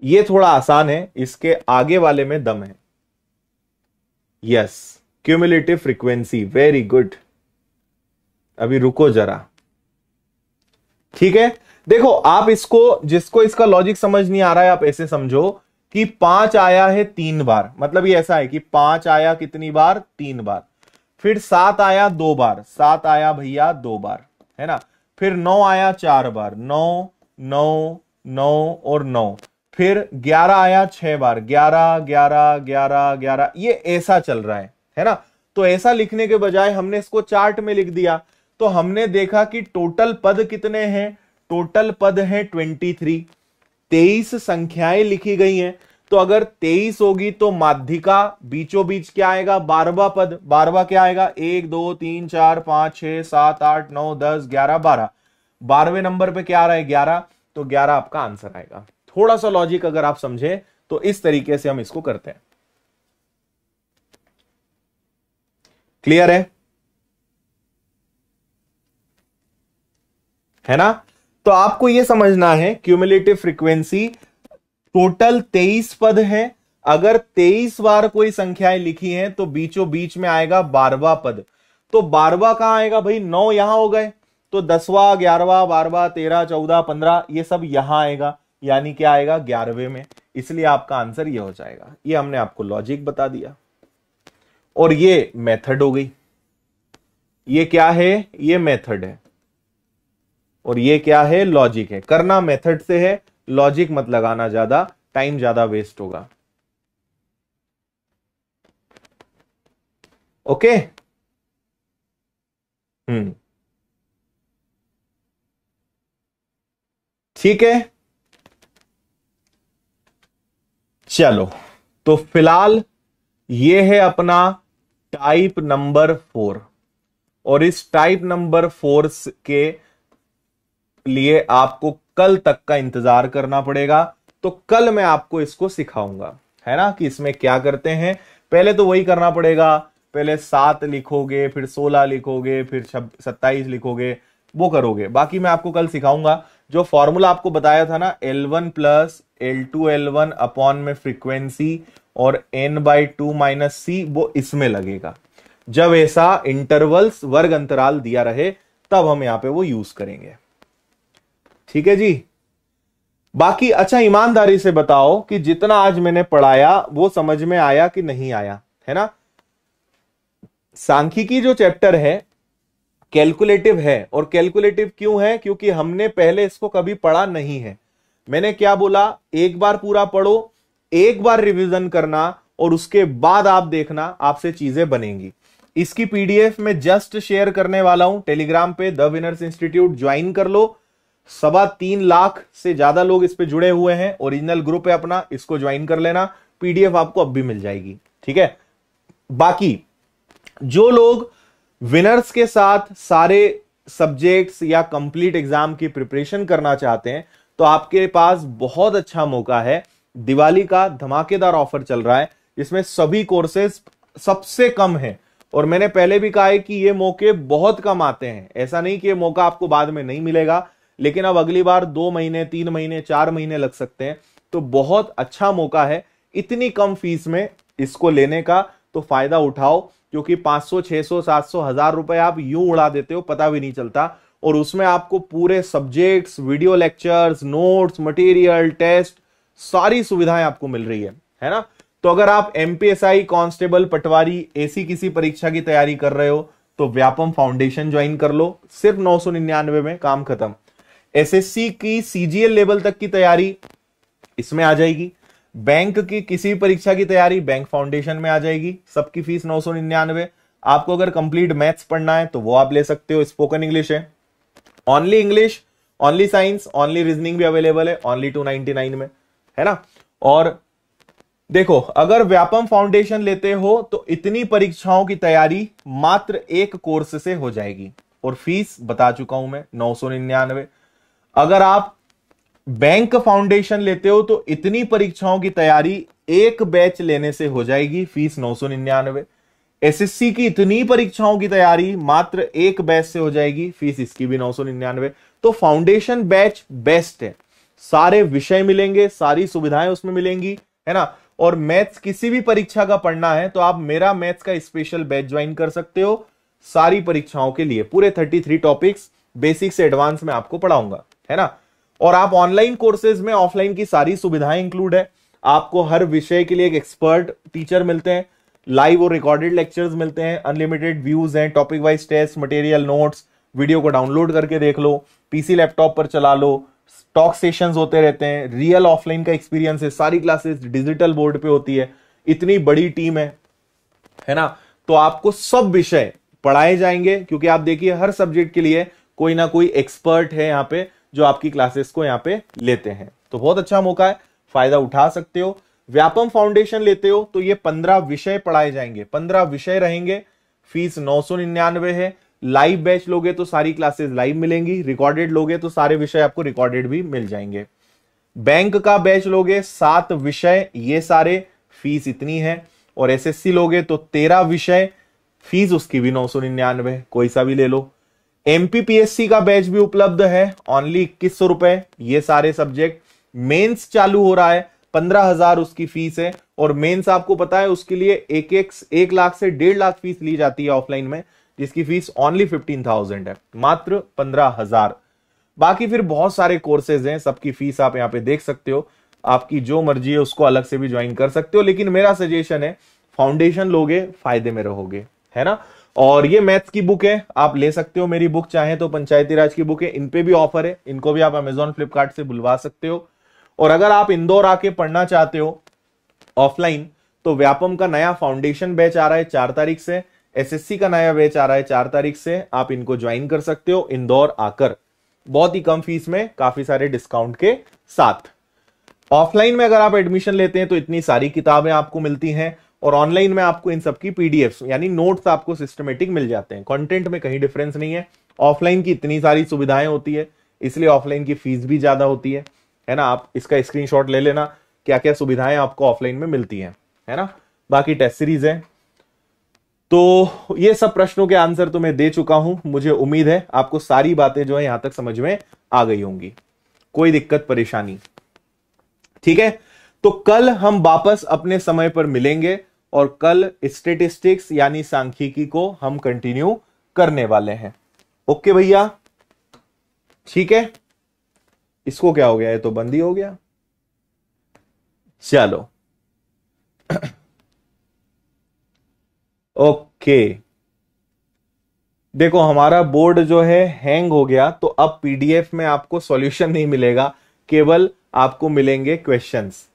ये थोड़ा आसान है इसके आगे वाले में दम है yes cumulative frequency very good अभी रुको जरा ठीक है देखो आप इसको जिसको इसका लॉजिक समझ नहीं आ रहा है आप ऐसे समझो कि पांच आया है तीन बार मतलब ये ऐसा है कि पांच आया कितनी बार तीन बार फिर सात आया दो बार सात आया भैया दो बार है ना फिर नौ आया चार बार नौ नौ नौ और नौ फिर ग्यारह आया छह बार ग्यारह ग्यारह ग्यारह ग्यारह ये ऐसा चल रहा है है ना तो ऐसा लिखने के बजाय हमने इसको चार्ट में लिख दिया तो हमने देखा कि टोटल पद कितने हैं टोटल पद हैं ट्वेंटी थ्री तेईस संख्याएं लिखी गई हैं तो अगर तेईस होगी तो माध्यिका बीचों बीच क्या आएगा बारवा पद बारवा क्या आएगा एक दो तीन चार पांच छह सात आठ नौ दस ग्यारह बारह बारहवें नंबर पे क्या आ रहा है ग्यारह तो ग्यारह आपका आंसर आएगा थोड़ा सा लॉजिक अगर आप समझे तो इस तरीके से हम इसको करते हैं क्लियर है है ना तो आपको यह समझना है क्यूमुलेटिव फ्रीक्वेंसी टोटल तेईस पद है अगर तेईस बार कोई संख्याएं लिखी हैं तो बीचों बीच में आएगा बारवा पद तो बारवा कहां आएगा भाई नौ यहां हो गए तो दसवा ग्यारहवा बारवा तेरह चौदह पंद्रह ये सब यहां आएगा यानी क्या आएगा ग्यारहवें में इसलिए आपका आंसर ये हो जाएगा ये हमने आपको लॉजिक बता दिया और ये मेथड हो गई ये क्या है ये मेथड है और ये क्या है लॉजिक है करना मेथड से है लॉजिक मत लगाना ज्यादा टाइम ज्यादा वेस्ट होगा ओके हम्म ठीक है चलो तो फिलहाल ये है अपना टाइप नंबर फोर और इस टाइप नंबर फोर के लिए आपको कल तक का इंतजार करना पड़ेगा तो कल मैं आपको इसको सिखाऊंगा है ना कि इसमें क्या करते हैं पहले तो वही करना पड़ेगा पहले सात लिखोगे फिर सोलह लिखोगे फिर सत्ताईस लिखोगे वो करोगे बाकी मैं आपको कल सिखाऊंगा जो फॉर्मूला आपको बताया था ना L1 one plus L two L one upon में फ्रीक्वेंसी और n by two minus C वो इसमें लगेगा जब ऐसा इंटरवल्स वर्ग अंतराल दिया रहे तब हम यहाँ पे वो यूज करेंगे ठीक है जी बाकी अच्छा ईमानदारी से बताओ कि जितना आज मैंने पढ़ाया वो समझ में आया कि नहीं आया है ना सांख्यिकी जो चैप्टर है कैलकुलेटिव है और कैलकुलेटिव क्यों है क्योंकि हमने पहले इसको कभी पढ़ा नहीं है मैंने क्या बोला एक बार पूरा पढ़ो एक बार रिवीजन करना और उसके बाद आप देखना आपसे चीजें बनेंगी इसकी पीडीएफ में जस्ट शेयर करने वाला हूं टेलीग्राम पे द विनर्स इंस्टीट्यूट ज्वाइन कर लो सवा तीन लाख से ज्यादा लोग इस पे जुड़े हुए हैं ओरिजिनल ग्रुप है अपना इसको ज्वाइन कर लेना पीडीएफ आपको अब भी मिल जाएगी ठीक है बाकी जो लोग विनर्स के साथ सारे सब्जेक्ट्स या कंप्लीट एग्जाम की प्रिपरेशन करना चाहते हैं तो आपके पास बहुत अच्छा मौका है दिवाली का धमाकेदार ऑफर चल रहा है इसमें सभी कोर्सेस सबसे कम है और मैंने पहले भी कहा है कि ये मौके बहुत कम आते हैं ऐसा नहीं कि ये मौका आपको बाद में नहीं मिलेगा लेकिन अब अगली बार दो महीने तीन महीने चार महीने लग सकते हैं तो बहुत अच्छा मौका है इतनी कम फीस में इसको लेने का तो फायदा उठाओ क्योंकि 500 600 700 हजार रुपए आप यूं उड़ा देते हो पता भी नहीं चलता और उसमें आपको पूरे subjects video lectures notes material test सारी सुविधाएं आपको मिल रही है है ना तो अगर आप एमपीएसआई कांस्टेबल पटवारी ऐसी किसी परीक्षा की तैयारी कर रहे हो तो व्यापम फाउंडेशन ज्वाइन कर लो सिर्फ नौ में काम खत्म एसएससी की सीजीएल लेवल तक की तैयारी इसमें आ जाएगी बैंक की किसी भी परीक्षा की तैयारी बैंक फाउंडेशन में आ जाएगी सबकी फीस नौ सौ निन्यानवे आपको अगर कंप्लीट मैथ्स पढ़ना है तो वो आप ले सकते हो स्पोकन इंग्लिश है only English only science only reasoning भी अवेलेबल है ओनली टू नाइनटी नाइन में है ना और देखो अगर व्यापम फाउंडेशन लेते हो तो इतनी परीक्षाओं की तैयारी मात्र एक कोर्स से हो जाएगी और फीस बता चुका हूं मैं नौ सौ निन्यानवे अगर आप बैंक फाउंडेशन लेते हो तो इतनी परीक्षाओं की तैयारी एक बैच लेने से हो जाएगी फीस नौ सौ निन्यानवे एसएससी की इतनी परीक्षाओं की तैयारी मात्र एक बैच से हो जाएगी फीस इसकी भी नौ सौ निन्यानवे तो फाउंडेशन बैच बेस्ट है सारे विषय मिलेंगे सारी सुविधाएं उसमें मिलेंगी है ना और मैथ्स किसी भी परीक्षा का पढ़ना है तो आप मेरा मैथ्स का स्पेशल बैच ज्वाइन कर सकते हो सारी परीक्षाओं के लिए पूरे थर्टी थ्री टॉपिक्स बेसिक से एडवांस में आपको पढ़ाऊंगा है ना और आप ऑनलाइन कोर्सेज में ऑफलाइन की सारी सुविधाएं इंक्लूड है आपको हर विषय के लिए एक एक्सपर्ट टीचर मिलते हैं लाइव और रिकॉर्डेड लेक्चर्स मिलते हैं अनलिमिटेड व्यूज हैं topic wise test material notes video को डाउनलोड करके देख लो पीसी लैपटॉप पर चला लो टॉक सेशन होते रहते हैं रियल ऑफलाइन का एक्सपीरियंस है सारी क्लासेस डिजिटल बोर्ड पे होती है इतनी बड़ी टीम है है ना तो आपको सब विषय पढ़ाए जाएंगे क्योंकि आप देखिए हर सब्जेक्ट के लिए कोई ना कोई एक्सपर्ट है यहाँ पे जो आपकी क्लासेस को यहाँ पे लेते हैं तो बहुत अच्छा मौका है फायदा उठा सकते हो व्यापम फाउंडेशन लेते हो तो ये पंद्रह विषय पढ़ाए जाएंगे पंद्रह विषय रहेंगे फीस नौ सौ निन्यानवे है लाइव बैच लोगे तो सारी क्लासेस लाइव मिलेंगी रिकॉर्डेड लोगे तो सारे विषय आपको रिकॉर्डेड भी मिल जाएंगे बैंक का बैच लोगे सात विषय ये सारे फीस इतनी है और एसएससी लोगे तो तेरह विषय फीस उसकी भी नौ सौ निन्यानवे कोई सा भी ले लो एमपीपीएससी का बैच भी उपलब्ध है ओनली इक्कीस सौ रुपए ये सारे सब्जेक्ट मेंस चालू हो रहा है पंद्रह हजार उसकी फीस है और मेंस आपको पता है उसके लिए एक एक, एक लाख से डेढ़ लाख फीस ली जाती है ऑफलाइन में जिसकी फीस ओनली फिफ्टीन थाउजेंड है मात्र पंद्रह हजार बाकी फिर बहुत सारे कोर्सेज हैं सबकी फीस आप यहाँ पे देख सकते हो आपकी जो मर्जी है उसको अलग से भी ज्वाइन कर सकते हो लेकिन मेरा सजेशन है फाउंडेशन लोगे फायदे में रहोगे है ना और ये मैथ्स की बुक है आप ले सकते हो मेरी बुक चाहे तो पंचायती राज की बुक है इनपे भी ऑफर है इनको भी आप अमेजोन फ्लिपकार्ट से बुलवा सकते हो और अगर आप इंदौर आके पढ़ना चाहते हो ऑफलाइन तो व्यापम का नया फाउंडेशन बैच आ रहा है चार तारीख से एसएससी का नया बैच आ रहा है चार तारीख से आप इनको ज्वाइन कर सकते हो इंदौर आकर बहुत ही कम फीस में काफी सारे डिस्काउंट के साथ ऑफलाइन में अगर आप एडमिशन लेते हैं तो इतनी सारी किताबें आपको मिलती हैं और ऑनलाइन में आपको इन सबकी पीडीएफ यानी नोट्स आपको सिस्टमेटिक मिल जाते हैं कंटेंट में कहीं डिफरेंस नहीं है ऑफलाइन की इतनी सारी सुविधाएं होती है इसलिए ऑफलाइन की फीस भी ज्यादा होती है है ना आप इसका स्क्रीन ले लेना क्या क्या सुविधाएं आपको ऑफलाइन में मिलती है है ना बाकी टेस्ट सीरीज है तो ये सब प्रश्नों के आंसर तो मैं दे चुका हूं मुझे उम्मीद है आपको सारी बातें जो है यहां तक समझ में आ गई होंगी कोई दिक्कत परेशानी ठीक है तो कल हम वापस अपने समय पर मिलेंगे और कल स्टेटिस्टिक्स यानी सांख्यिकी को हम कंटिन्यू करने वाले हैं ओके भैया ठीक है इसको क्या हो गया ये तो बंदी हो गया चलो ओके देखो हमारा बोर्ड जो है हैंग हो गया तो अब पीडीएफ में आपको सॉल्यूशन नहीं मिलेगा केवल आपको मिलेंगे क्वेश्चंस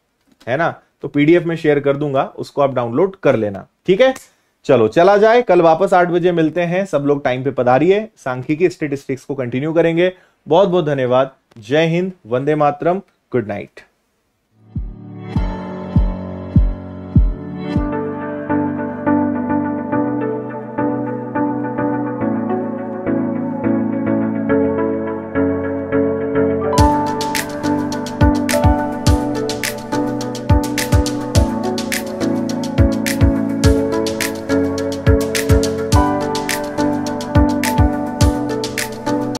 है ना तो पीडीएफ में शेयर कर दूंगा उसको आप डाउनलोड कर लेना ठीक है चलो चला जाए कल वापस आठ बजे मिलते हैं सब लोग टाइम पे पधारिये सांख्यिकी स्टेटिस्टिक्स को कंटिन्यू करेंगे बहुत बहुत धन्यवाद जय हिंद वंदे मातरम गुड नाइट